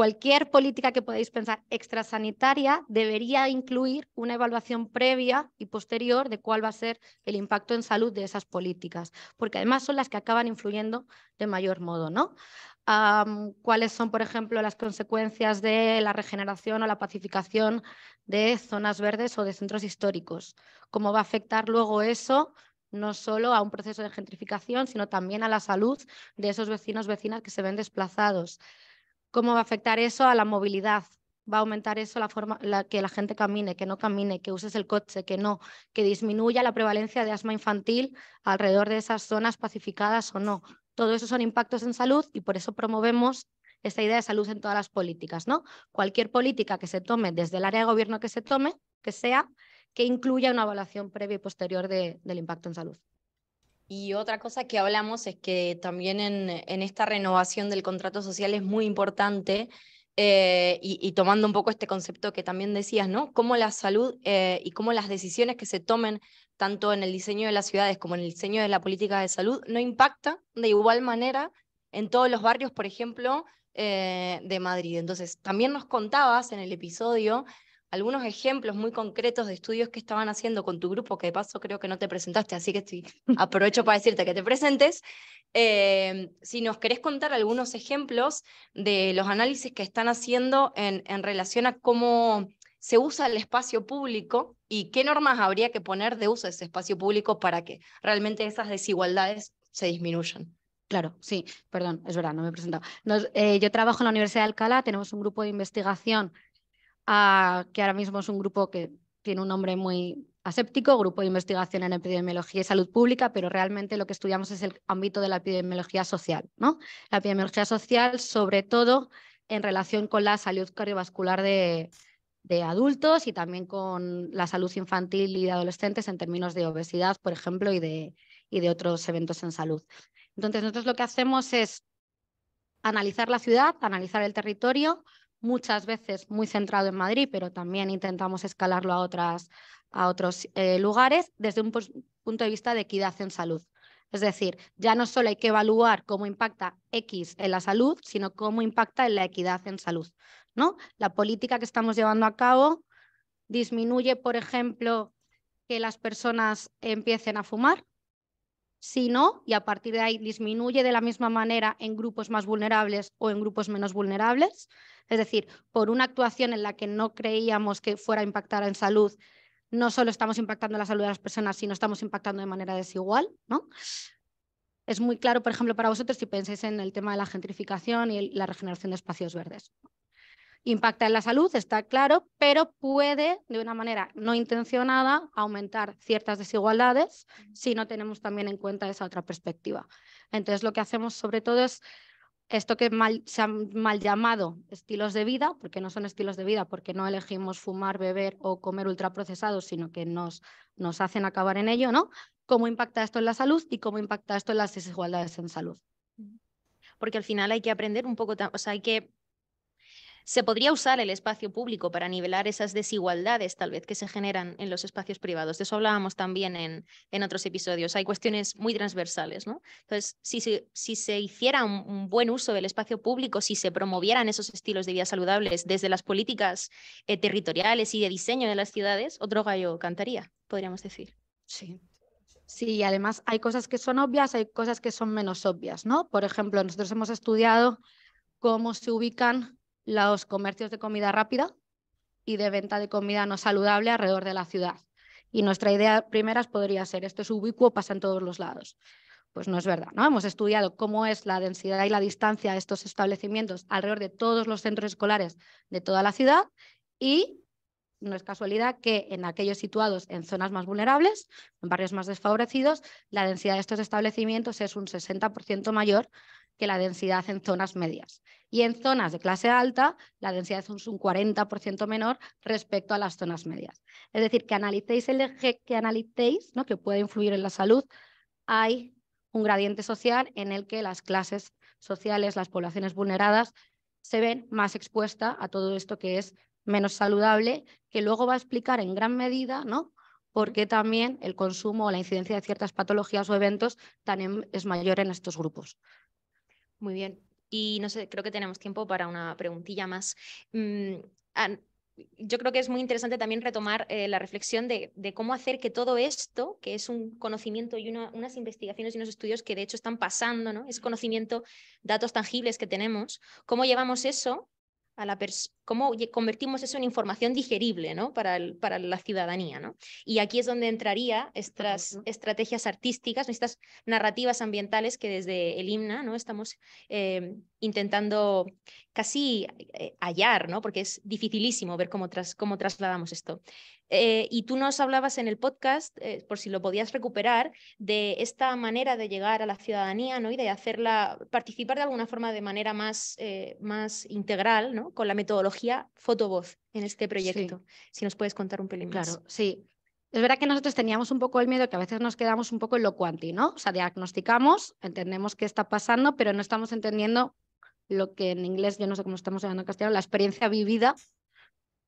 Cualquier política que podáis pensar extrasanitaria debería incluir una evaluación previa y posterior de cuál va a ser el impacto en salud de esas políticas, porque además son las que acaban influyendo de mayor modo, ¿no? cuáles son, por ejemplo, las consecuencias de la regeneración o la pacificación de zonas verdes o de centros históricos, cómo va a afectar luego eso no solo a un proceso de gentrificación, sino también a la salud de esos vecinos, vecinas que se ven desplazados. ¿Cómo va a afectar eso a la movilidad? ¿Va a aumentar eso la forma la, que la gente camine, que no camine, que uses el coche, que no, que disminuya la prevalencia de asma infantil alrededor de esas zonas pacificadas o no? Todo eso son impactos en salud y por eso promovemos esta idea de salud en todas las políticas, ¿no? Cualquier política que se tome, desde el área de gobierno que se tome, que sea, que incluya una evaluación previa y posterior del impacto en salud. Y otra cosa que hablamos es que también en, esta renovación del contrato social es muy importante, eh, y, tomando un poco este concepto que también decías, ¿no? Cómo la salud eh, y cómo las decisiones que se tomen tanto en el diseño de las ciudades como en el diseño de la política de salud no impacta de igual manera en todos los barrios, por ejemplo, eh, de Madrid. Entonces, también nos contabas en el episodio algunos ejemplos muy concretos de estudios que estaban haciendo con tu grupo, que de paso creo que no te presentaste, así que estoy, aprovecho para decirte que te presentes. Eh, si nos querés contar algunos ejemplos de los análisis que están haciendo en, en relación a cómo se usa el espacio público y qué normas habría que poner de uso de ese espacio público para que realmente esas desigualdades se disminuyan. Claro, sí, perdón, es verdad, no me he presentado. Eh, yo trabajo en la Universidad de Alcalá, tenemos un grupo de investigación que ahora mismo es un grupo que tiene un nombre muy aséptico, Grupo de Investigación en Epidemiología y Salud Pública, pero realmente lo que estudiamos es el ámbito de la epidemiología social. ¿no? La epidemiología social, sobre todo en relación con la salud cardiovascular de, adultos y también con la salud infantil y de adolescentes en términos de obesidad, por ejemplo, y de, y de otros eventos en salud. Entonces, nosotros lo que hacemos es analizar la ciudad, analizar el territorio, muchas veces muy centrado en Madrid, pero también intentamos escalarlo a, otras, a otros eh, lugares desde un punto de vista de equidad en salud. Es decir, ya no solo hay que evaluar cómo impacta X en la salud, sino cómo impacta en la equidad en salud. ¿no? La política que estamos llevando a cabo disminuye, por ejemplo, que las personas empiecen a fumar, sino, y a partir de ahí disminuye de la misma manera en grupos más vulnerables o en grupos menos vulnerables. Es decir, por una actuación en la que no creíamos que fuera a impactar en salud, no solo estamos impactando la salud de las personas, sino estamos impactando de manera desigual, ¿no? Es muy claro, por ejemplo, para vosotros si pensáis en el tema de la gentrificación y la regeneración de espacios verdes. Impacta en la salud, está claro, pero puede, de una manera no intencionada, aumentar ciertas desigualdades si no tenemos también en cuenta esa otra perspectiva. Entonces, lo que hacemos sobre todo es esto que mal, se han mal llamado estilos de vida, porque no son estilos de vida, porque no elegimos fumar, beber o comer ultraprocesados, sino que nos, nos hacen acabar en ello, ¿no? ¿Cómo impacta esto en la salud y cómo impacta esto en las desigualdades en salud? Porque al final hay que aprender un poco, o sea, hay que se podría usar el espacio público para nivelar esas desigualdades tal vez que se generan en los espacios privados. De eso hablábamos también en, en otros episodios. Hay cuestiones muy transversales. ¿no? Entonces, si se, si se hiciera un, buen uso del espacio público, si se promovieran esos estilos de vida saludables desde las políticas eh, territoriales y de diseño de las ciudades, otro gallo cantaría, podríamos decir. Sí, Sí, además hay cosas que son obvias, hay cosas que son menos obvias, ¿no? Por ejemplo, nosotros hemos estudiado cómo se ubican los comercios de comida rápida y de venta de comida no saludable alrededor de la ciudad. Y nuestra idea primera podría ser, esto es ubicuo, pasa en todos los lados. Pues no es verdad, ¿no? Hemos estudiado cómo es la densidad y la distancia de estos establecimientos alrededor de todos los centros escolares de toda la ciudad y no es casualidad que en aquellos situados en zonas más vulnerables, en barrios más desfavorecidos, la densidad de estos establecimientos es un 60% mayor que la densidad en zonas medias. Y en zonas de clase alta, la densidad es un 40% menor respecto a las zonas medias. Es decir, que analicéis el eje que analicéis, ¿no? que puede influir en la salud, hay un gradiente social en el que las clases sociales, las poblaciones vulneradas, se ven más expuestas a todo esto que es menos saludable, que luego va a explicar en gran medida ¿no? por qué también el consumo o la incidencia de ciertas patologías o eventos también es mayor en estos grupos. Muy bien. Y no sé, creo que tenemos tiempo para una preguntilla más. Mm, yo creo que es muy interesante también retomar eh, la reflexión de, cómo hacer que todo esto, que es un conocimiento y unas investigaciones y unos estudios que de hecho están pasando, ¿no? es conocimiento, datos tangibles que tenemos, cómo llevamos eso a la, cómo convertimos eso en información digerible ¿no? para, la ciudadanía. ¿no? Y aquí es donde entrarían estas estrategias artísticas, estas narrativas ambientales que desde el himna ¿no? estamos em, intentando casi eh, hallar, ¿no? porque es dificilísimo ver cómo, trasladamos esto. Eh, y tú nos hablabas en el podcast, eh, por si lo podías recuperar, de esta manera de llegar a la ciudadanía ¿no? y de hacerla participar de alguna forma de manera más, más integral ¿no? con la metodología fotoboz fotovoz en este proyecto. Si nos puedes contar un pelín más. Claro, sí. Es verdad que nosotros teníamos un poco el miedo que a veces nos quedamos un poco en lo cuanti, ¿no? O sea, diagnosticamos, entendemos qué está pasando, pero no estamos entendiendo lo que en inglés, yo no sé cómo estamos hablando en castellano, la experiencia vivida,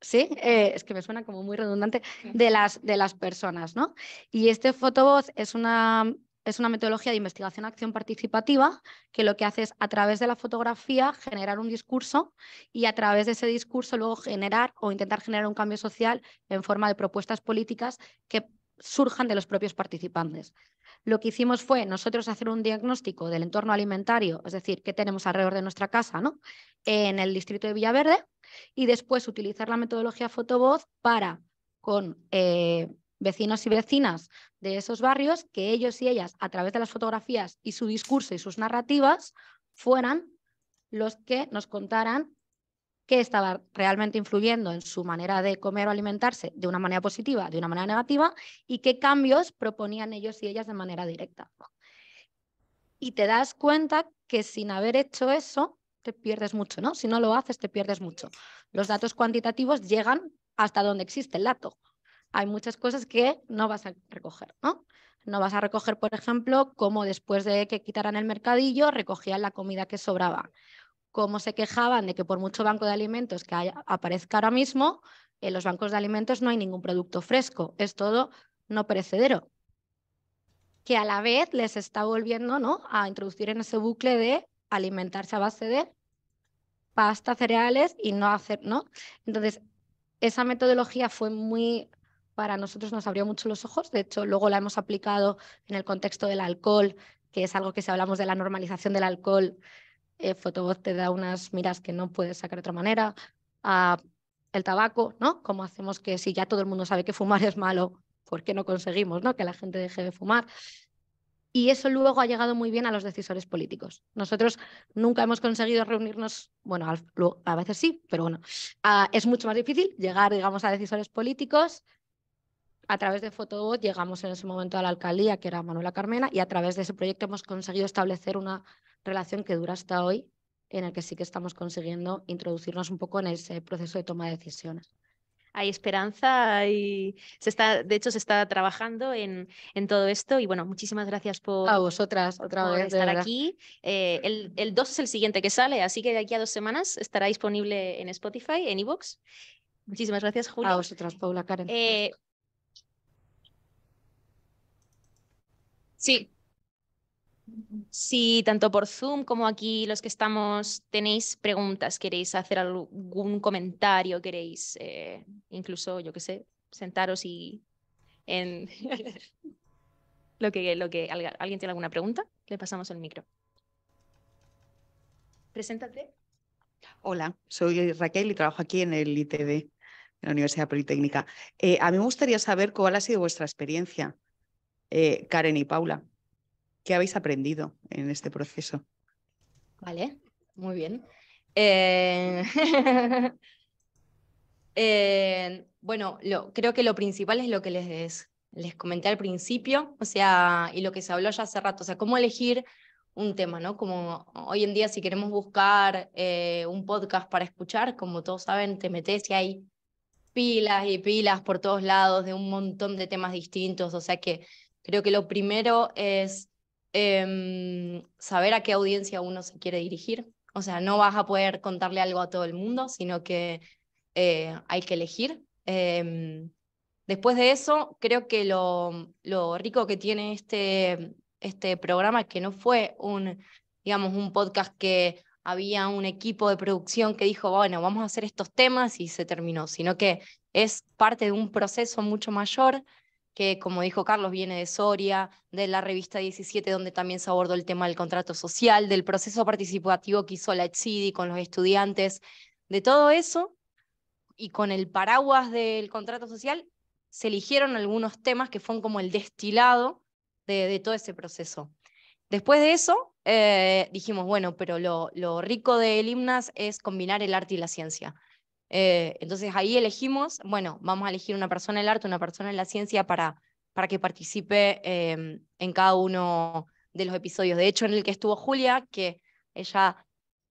¿sí? Eh, es que me suena como muy redundante, de las, de las personas, ¿no? Y este fotovoz es una es una metodología de investigación-acción participativa que lo que hace es a través de la fotografía generar un discurso y a través de ese discurso luego generar o intentar generar un cambio social en forma de propuestas políticas que surjan de los propios participantes. Lo que hicimos fue nosotros hacer un diagnóstico del entorno alimentario, es decir, qué tenemos alrededor de nuestra casa, ¿no? En el distrito de Villaverde y después utilizar la metodología fotovoz para con eh, vecinos y vecinas de esos barrios, que ellos y ellas, a través de las fotografías y su discurso y sus narrativas, fueran los que nos contaran qué estaba realmente influyendo en su manera de comer o alimentarse de una manera positiva, de una manera negativa, y qué cambios proponían ellos y ellas de manera directa. Y te das cuenta que sin haber hecho eso, te pierdes mucho, ¿no? Si no lo haces, te pierdes mucho. Los datos cuantitativos llegan hasta donde existe el dato hay muchas cosas que no vas a recoger, ¿no? No vas a recoger, por ejemplo, cómo después de que quitaran el mercadillo recogían la comida que sobraba, cómo se quejaban de que por mucho banco de alimentos que aparezca ahora mismo, en los bancos de alimentos no hay ningún producto fresco, es todo no perecedero, que a la vez les está volviendo ¿no? a introducir en ese bucle de alimentarse a base de pasta, cereales y no hacer, ¿no? Entonces, esa metodología fue muy para nosotros nos abrió mucho los ojos. De hecho, luego la hemos aplicado en el contexto del alcohol, que es algo que si hablamos de la normalización del alcohol, eh, Fotobot te da unas miras que no puedes sacar de otra manera. a ah, el tabaco, ¿no? Cómo hacemos que si ya todo el mundo sabe que fumar es malo, ¿por qué no conseguimos ¿no? que la gente deje de fumar? Y eso luego ha llegado muy bien a los decisores políticos. Nosotros nunca hemos conseguido reunirnos, bueno, a, veces sí, pero bueno, ah, es mucho más difícil llegar, digamos, a decisores políticos a través de Fotobot llegamos en ese momento a la alcaldía, que era Manuela Carmena, y a través de ese proyecto hemos conseguido establecer una relación que dura hasta hoy, en el que sí que estamos consiguiendo introducirnos un poco en ese proceso de toma de decisiones hay esperanza se está, de hecho, se está trabajando en, en todo esto. Y bueno, muchísimas gracias por a vosotras estar aquí. Eh, el, el, 2 es el siguiente que sale, así que de aquí a dos semanas estará disponible en Spotify, en iBooks. Muchísimas gracias, Julia. A vosotras, Paula Karen. Eh, Sí. Si tanto por Zoom como aquí los que estamos tenéis preguntas, queréis hacer algún comentario, queréis eh, incluso, yo qué sé, sentaros y en lo que, lo que alguien tiene alguna pregunta, le pasamos el micro. Preséntate. Hola, soy Raquel y trabajo aquí en el ITD, en la Universidad Politécnica. Eh, a mí me gustaría saber cuál ha sido vuestra experiencia eh, Karen y Paula, ¿qué habéis aprendido en este proceso? Vale, muy bien. Eh, eh, bueno, lo, creo que lo principal es lo que les, les comenté al principio, o sea, y lo que se habló ya hace rato, o sea, cómo elegir un tema, ¿no? Como hoy en día si queremos buscar un podcast para escuchar, como todos saben, te metes y hay pilas y pilas por todos lados de un montón de temas distintos, o sea que Creo que lo primero es em, saber a qué audiencia uno se quiere dirigir. O sea, no vas a poder contarle algo a todo el mundo, sino que eh, hay que elegir. Em, después de eso, creo que lo, lo rico que tiene este, este programa, que no fue un, digamos, un podcast que había un equipo de producción que dijo, bueno, vamos a hacer estos temas y se terminó, sino que es parte de un proceso mucho mayor que como dijo Carlos, viene de Soria, de la revista 17, donde también se abordó el tema del contrato social, del proceso participativo que hizo la ETSIDI con los estudiantes, de todo eso, y con el paraguas del contrato social, se eligieron algunos temas que fueron como el destilado de, todo ese proceso. Después de eso, eh, dijimos, bueno, pero lo, lo rico del himnas es combinar el arte y la ciencia. Eh, entonces ahí elegimos, bueno, vamos a elegir una persona en el arte, una persona en la ciencia para, para que participe em, en cada uno de los episodios. De hecho, en el que estuvo Julia, que ella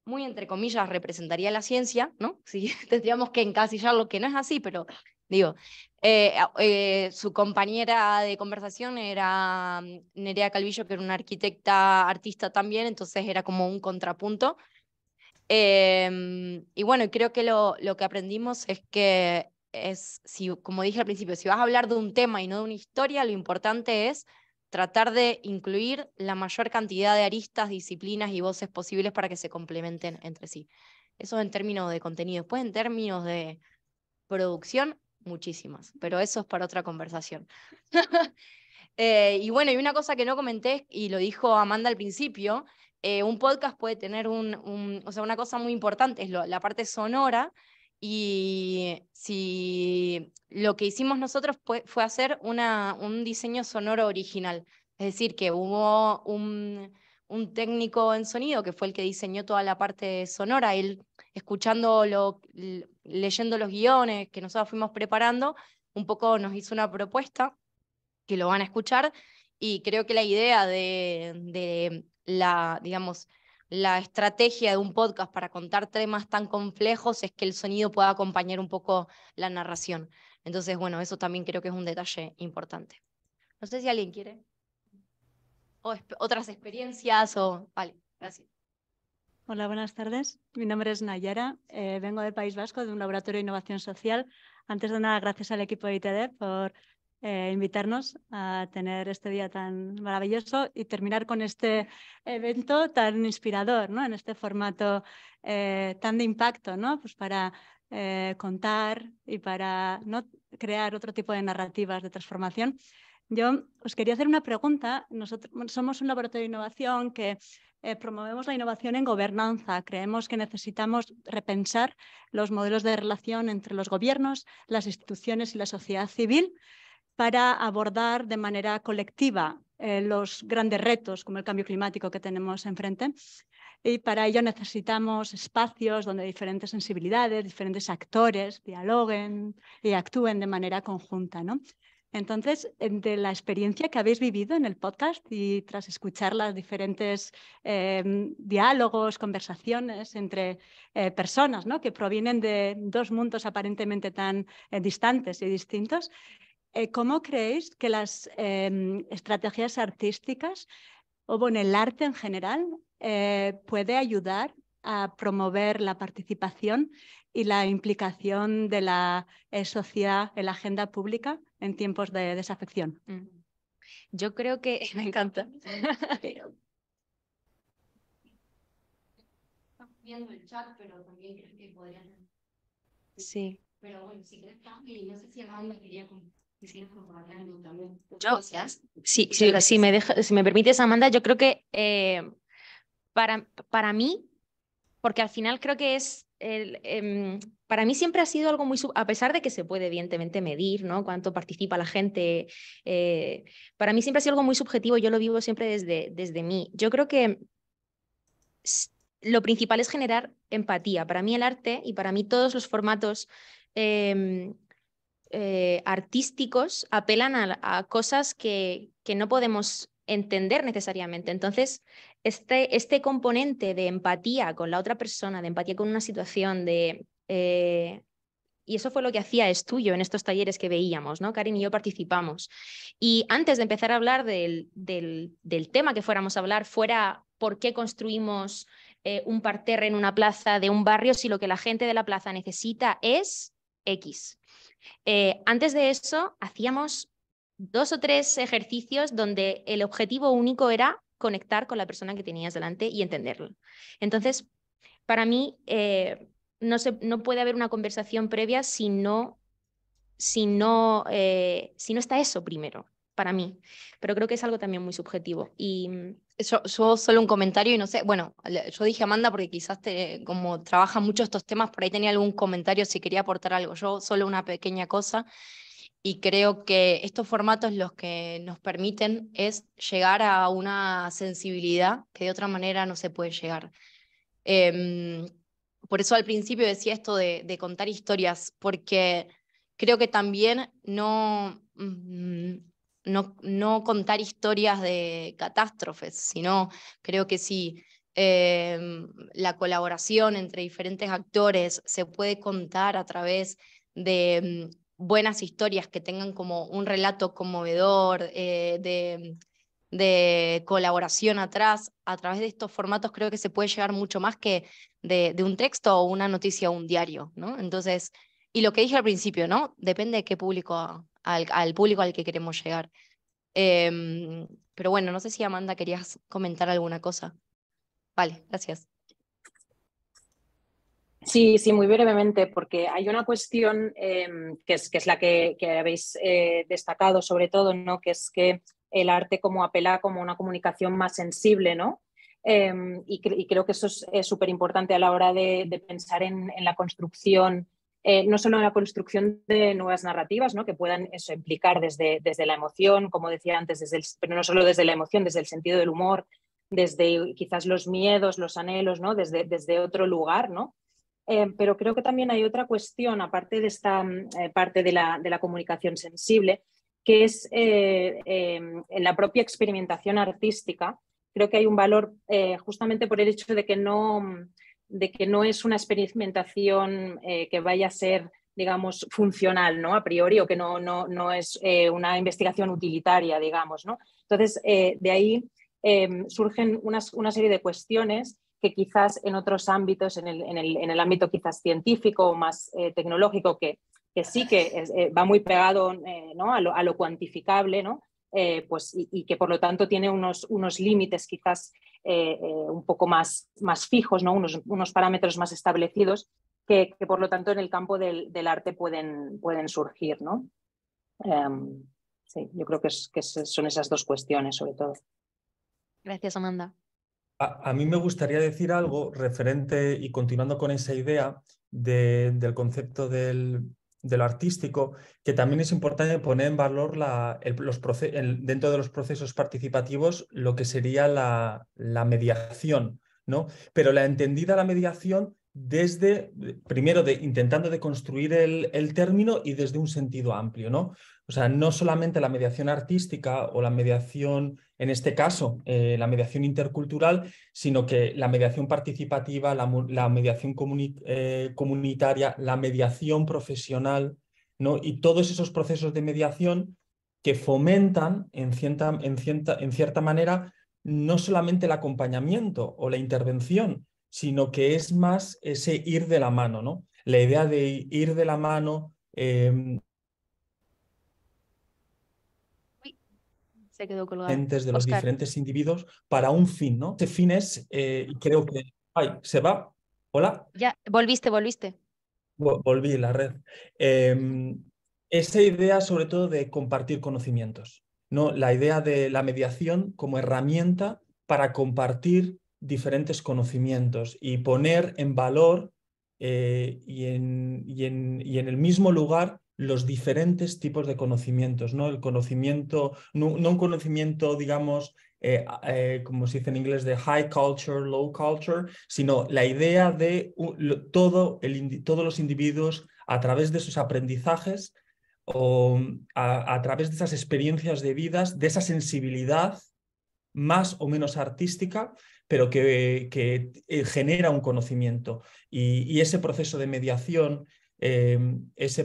muy entre comillas representaría la ciencia, ¿no? Sí, tendríamos que encasillarlo, lo que no es así, pero digo, eh, eh, su compañera de conversación era mm, Nerea Calvillo, que era una arquitecta artista también, entonces era como un contrapunto. Em, y bueno, creo que lo, lo que aprendimos es que es, si, como dije al principio, si vas a hablar de un tema y no de una historia, lo importante es tratar de incluir la mayor cantidad de aristas, disciplinas y voces posibles para que se complementen entre sí. Eso en términos de contenido. Después en términos de producción, muchísimas, pero eso es para otra conversación. Eh, y bueno, y una cosa que no comenté y lo dijo Amanda al principio, eh, un podcast puede tener una cosa muy importante, es la parte sonora, y si lo que hicimos nosotros fue, hacer un diseño sonoro original, es decir, que hubo un, técnico en sonido que fue el que diseñó toda la parte sonora, él escuchando, lo, leyendo los guiones que nosotros fuimos preparando, un poco nos hizo una propuesta que lo van a escuchar y creo que la idea de la, digamos, la estrategia de un podcast para contar temas tan complejos es que el sonido pueda acompañar un poco la narración. Entonces, bueno, eso también creo que es un detalle importante. No sé si alguien quiere. O otras experiencias o... Vale, gracias. Hola, buenas tardes. Mi nombre es Nayara. Eh, vengo del País Vasco, de un laboratorio de innovación social. Antes de nada, gracias al equipo de ITD por eh, invitarnos a tener este día tan maravilloso y terminar con este evento tan inspirador, ¿no? En este formato eh, tan de impacto, ¿no? Pues para eh, contar y para ¿no? crear otro tipo de narrativas de transformación. Yo os quería hacer una pregunta. Nosotros somos un laboratorio de innovación que promovemos la innovación en gobernanza. Creemos que necesitamos repensar los modelos de relación entre los gobiernos, las instituciones y la sociedad civil para abordar de manera colectiva eh, los grandes retos como el cambio climático que tenemos enfrente. Y para ello necesitamos espacios donde diferentes sensibilidades, diferentes actores dialoguen y actúen de manera conjunta. ¿no? Entonces, de la experiencia que habéis vivido en el podcast y tras escuchar los diferentes eh, diálogos, conversaciones entre eh, personas ¿no? que provienen de dos mundos aparentemente tan distantes y distintos, eh, ¿cómo creéis que las em, estrategias artísticas o bueno, el arte en general eh, puede ayudar a promover la participación y la implicación de la eh, sociedad en la agenda pública en tiempos de desafección? Mm. Yo creo que me encanta. viendo el chat, pero también creo que podrían... Sí. Pero bueno, si no sé si me quería yo, sí, si, me deja, si me permites, Amanda, yo creo que eh, para, para mí, porque al final creo que es el, em, para mí siempre ha sido algo muy, a pesar de que se puede evidentemente medir, ¿no? Cuánto participa la gente, eh, para mí siempre ha sido algo muy subjetivo, yo lo vivo siempre desde, desde mí. Yo creo que lo principal es generar empatía. Para mí el arte y para mí todos los formatos eh, eh, artísticos apelan a, cosas que, que, no podemos entender necesariamente. Entonces, este, este componente de empatía con la otra persona, de empatía con una situación, de... Eh, y eso fue lo que hacía Estuyo en estos talleres que veíamos, ¿no? Karin y yo participamos. Y antes de empezar a hablar del, tema que fuéramos a hablar, fuera por qué construimos eh, un parterre en una plaza de un barrio si lo que la gente de la plaza necesita es X. Eh, antes de eso, hacíamos dos o tres ejercicios donde el objetivo único era conectar con la persona que tenías delante y entenderlo. Entonces, para mí, eh, no, se, no puede haber una conversación previa si no, si no, eh, si no está eso primero para mí, pero creo que es algo también muy subjetivo. Y mm, yo, yo, solo un comentario y no sé, bueno, yo dije Amanda porque quizás te, como trabaja mucho estos temas, por ahí tenía algún comentario si quería aportar algo, yo solo una pequeña cosa y creo que estos formatos los que nos permiten es llegar a una sensibilidad que de otra manera no se puede llegar. Em, por eso al principio decía esto de, de contar historias, porque creo que también no, mm, no, contar historias de catástrofes, sino creo que si em, la colaboración entre diferentes actores se puede contar a través de mm, buenas historias que tengan como un relato conmovedor, eh, mm, de, colaboración atrás. A través de estos formatos creo que se puede llegar mucho más que de, un texto o una noticia o un diario, ¿no? Entonces, y lo que dije al principio, ¿no? Depende de qué público al, público al que queremos llegar. Em, pero bueno, no sé si Amanda querías comentar alguna cosa. Vale, gracias. Sí, sí, muy brevemente, porque hay una cuestión em, que, es, que, es, la que, habéis eh, destacado sobre todo, ¿no? que es que el arte como apela como una comunicación más sensible, ¿no? Em, y, creo que eso es súper importante a la hora de, pensar en la construcción eh, no solo en la construcción de nuevas narrativas, ¿no? que puedan eso, implicar desde, desde la emoción, como decía antes, desde pero no solo desde la emoción, desde el sentido del humor, desde quizás los miedos, los anhelos, ¿no? desde, desde otro lugar, ¿no? Eh, pero creo que también hay otra cuestión, aparte de esta mm, eh, parte de la, de la, comunicación sensible, que es em, en la propia experimentación artística. Creo que hay un valor justamente por el hecho de que no, mm, de que no es una experimentación eh, que vaya a ser, digamos, funcional, ¿no? A priori, o que no, no, es eh, una investigación utilitaria, digamos, ¿no? Entonces, eh, de ahí em, surgen una serie de cuestiones que quizás en otros ámbitos, en el, ámbito quizás científico o más tecnológico, que, que sí que va muy pegado ¿no? a, lo, a, lo, cuantificable, ¿no? Eh, pues, y, que por lo tanto tiene unos, unos límites quizás eh, eh, un poco más, más fijos, ¿no? unos, unos parámetros más establecidos que, por lo tanto en el campo del, arte pueden, pueden surgir. ¿no? Em, sí, yo creo que, es, que, son esas dos cuestiones sobre todo. Gracias, Amanda. A, mí me gustaría decir algo referente y continuando con esa idea del concepto del, de lo artístico, que también es importante poner en valor los dentro de los procesos participativos lo que sería la, mediación, ¿no? Pero la entendida la mediación desde, primero, de, intentando de construir el, el, término y desde un sentido amplio, ¿no? O sea, no solamente la mediación artística o la mediación, en este caso, eh, la mediación intercultural, sino que la mediación participativa, la, mediación eh, comunitaria, la mediación profesional, ¿no? Y todos esos procesos de mediación que fomentan, en cierta, en manera, no solamente el acompañamiento o la intervención, sino que es más ese ir de la mano, ¿no? La idea de ir de la mano, em, de los diferentes individuos para un fin, ¿no? Este fin es, eh, creo que, ay, se va, hola. Ya, volviste, volviste. Volví la red. Em, esa idea sobre todo de compartir conocimientos, ¿no? La idea de la mediación como herramienta para compartir diferentes conocimientos y poner en valor eh, y, en, y, en, y en el mismo lugar los diferentes tipos de conocimientos, ¿no? El conocimiento, no, un conocimiento, digamos, eh, eh, como se dice en inglés, de high culture, low culture, sino la idea de todo todos los individuos a través de sus aprendizajes o a, través de esas experiencias de vidas, de esa sensibilidad más o menos artística, pero que, que eh, genera un conocimiento. y ese proceso de mediación Em, ese,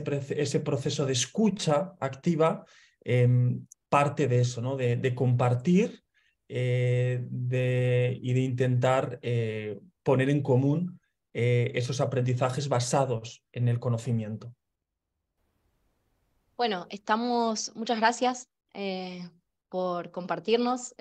proceso de escucha activa em, parte de eso, de, compartir eh, y de intentar eh, poner en común eh, esos aprendizajes basados en el conocimiento. Bueno, estamos, muchas gracias por compartirnos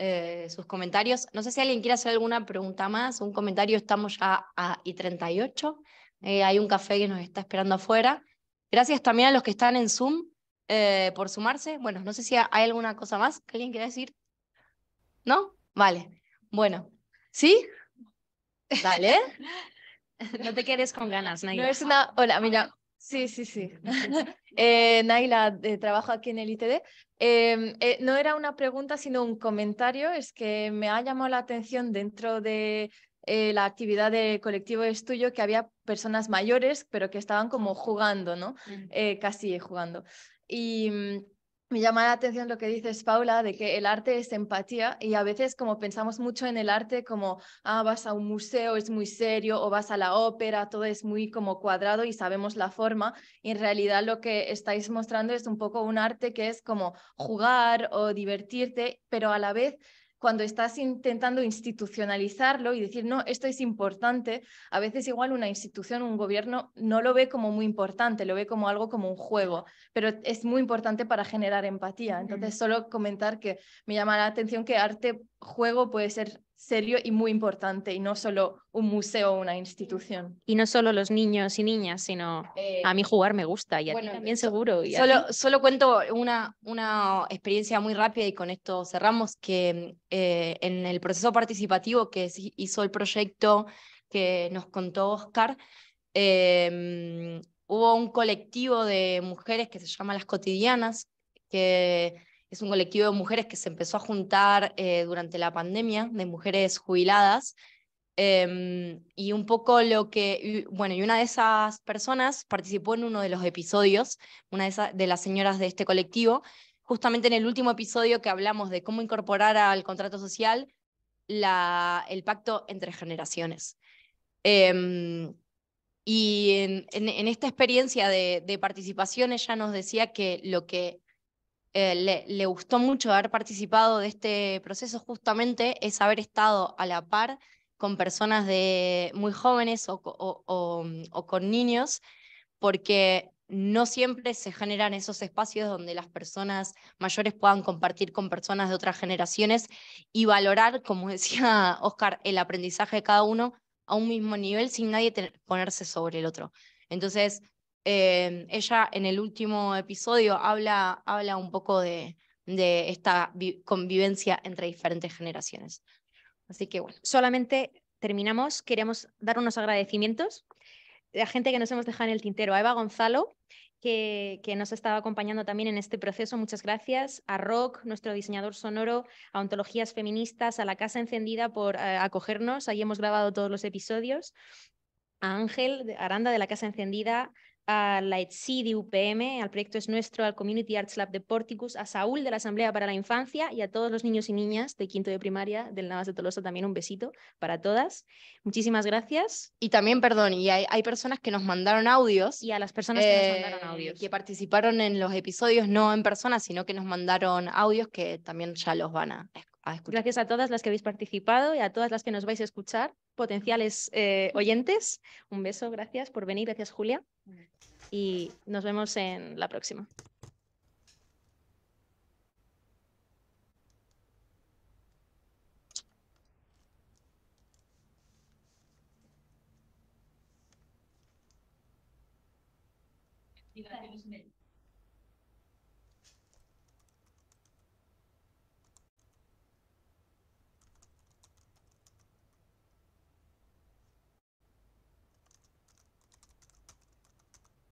sus comentarios. No sé si alguien quiere hacer alguna pregunta más, un comentario, estamos ya a y 38. Eh, hay un café que nos está esperando afuera. Gracias también a los que están en Zoom eh, por sumarse. Bueno, no sé si hay alguna cosa más que alguien quiera decir. ¿No? Vale. Bueno. ¿Sí? ¿vale? no te quedes con ganas, Naila. No es Hola, mira. Sí, sí, sí. Eh, Naila, trabajo aquí en el ITD. Em, no era una pregunta, sino un comentario. Es que me ha llamado la atención dentro de eh, la actividad de colectivo es tuyo, que había personas mayores, pero que estaban como jugando, ¿no? Mm. Eh, casi jugando. Y mm, me llama la atención lo que dices, Paula, de que el arte es empatía y a veces como pensamos mucho en el arte como, ah, vas a un museo, es muy serio, o vas a la ópera, todo es muy como cuadrado y sabemos la forma. Y en realidad lo que estáis mostrando es un poco un arte que es como jugar o divertirte, pero a la vez cuando estás intentando institucionalizarlo y decir, no, esto es importante, a veces igual una institución, un gobierno no lo ve como muy importante, lo ve como algo como un juego, pero es muy importante para generar empatía. Entonces, solo comentar que me llama la atención que arte juego puede ser serio y muy importante y no solo un museo o una institución. Y no solo los niños y niñas, sino eh, a mí jugar me gusta y también seguro. solo, solo cuento una, una experiencia muy rápida y con esto cerramos, que eh, en el proceso participativo que hizo el proyecto que nos contó Oscar, em, hubo un colectivo de mujeres que se llama Las Cotidianas, que es un colectivo de mujeres que se empezó a juntar eh, durante la pandemia, de mujeres jubiladas. Em, y un poco lo que, bueno, y una de esas personas participó en uno de los episodios, una de, esas, de las señoras de este colectivo, justamente en el último episodio que hablamos de cómo incorporar al contrato social la, el pacto entre generaciones. Em, y en, esta experiencia de, de participación ella nos decía que lo que eh, le, gustó mucho haber participado de este proceso justamente es haber estado a la par con personas de muy jóvenes mm, o, con niños, porque no siempre se generan esos espacios donde las personas mayores puedan compartir con personas de otras generaciones y valorar, como decía Oscar, el aprendizaje de cada uno a un mismo nivel sin nadie ponerse sobre el otro. Entonces, eh, ella en el último episodio habla, habla un poco de, esta convivencia entre diferentes generaciones. Así que bueno. Solamente terminamos, queremos dar unos agradecimientos a gente que nos hemos dejado en el tintero. A Eva Gonzalo, que, que, nos estaba acompañando también en este proceso. Muchas gracias a Rock, nuestro diseñador sonoro, a Ontologías Feministas, a La Casa Encendida por eh, acogernos. Ahí hemos grabado todos los episodios. A Ángel Aranda de La Casa Encendida, a la ETSI UPM, al proyecto Es Nuestro, al Community Arts Lab de Porticus, a Saúl de la Asamblea para la Infancia y a todos los niños y niñas de quinto de primaria del Navas de Tolosa también un besito para todas. Muchísimas gracias. Y también, perdón, y hay, hay personas que nos mandaron audios. Y a las personas que nos eh, mandaron audios. Que participaron en los episodios, no en persona, sino que nos mandaron audios que también ya los van a escuchar. Gracias a todas las que habéis participado y a todas las que nos vais a escuchar, potenciales eh, oyentes. Un beso, gracias por venir, gracias Julia. Y nos vemos en la próxima.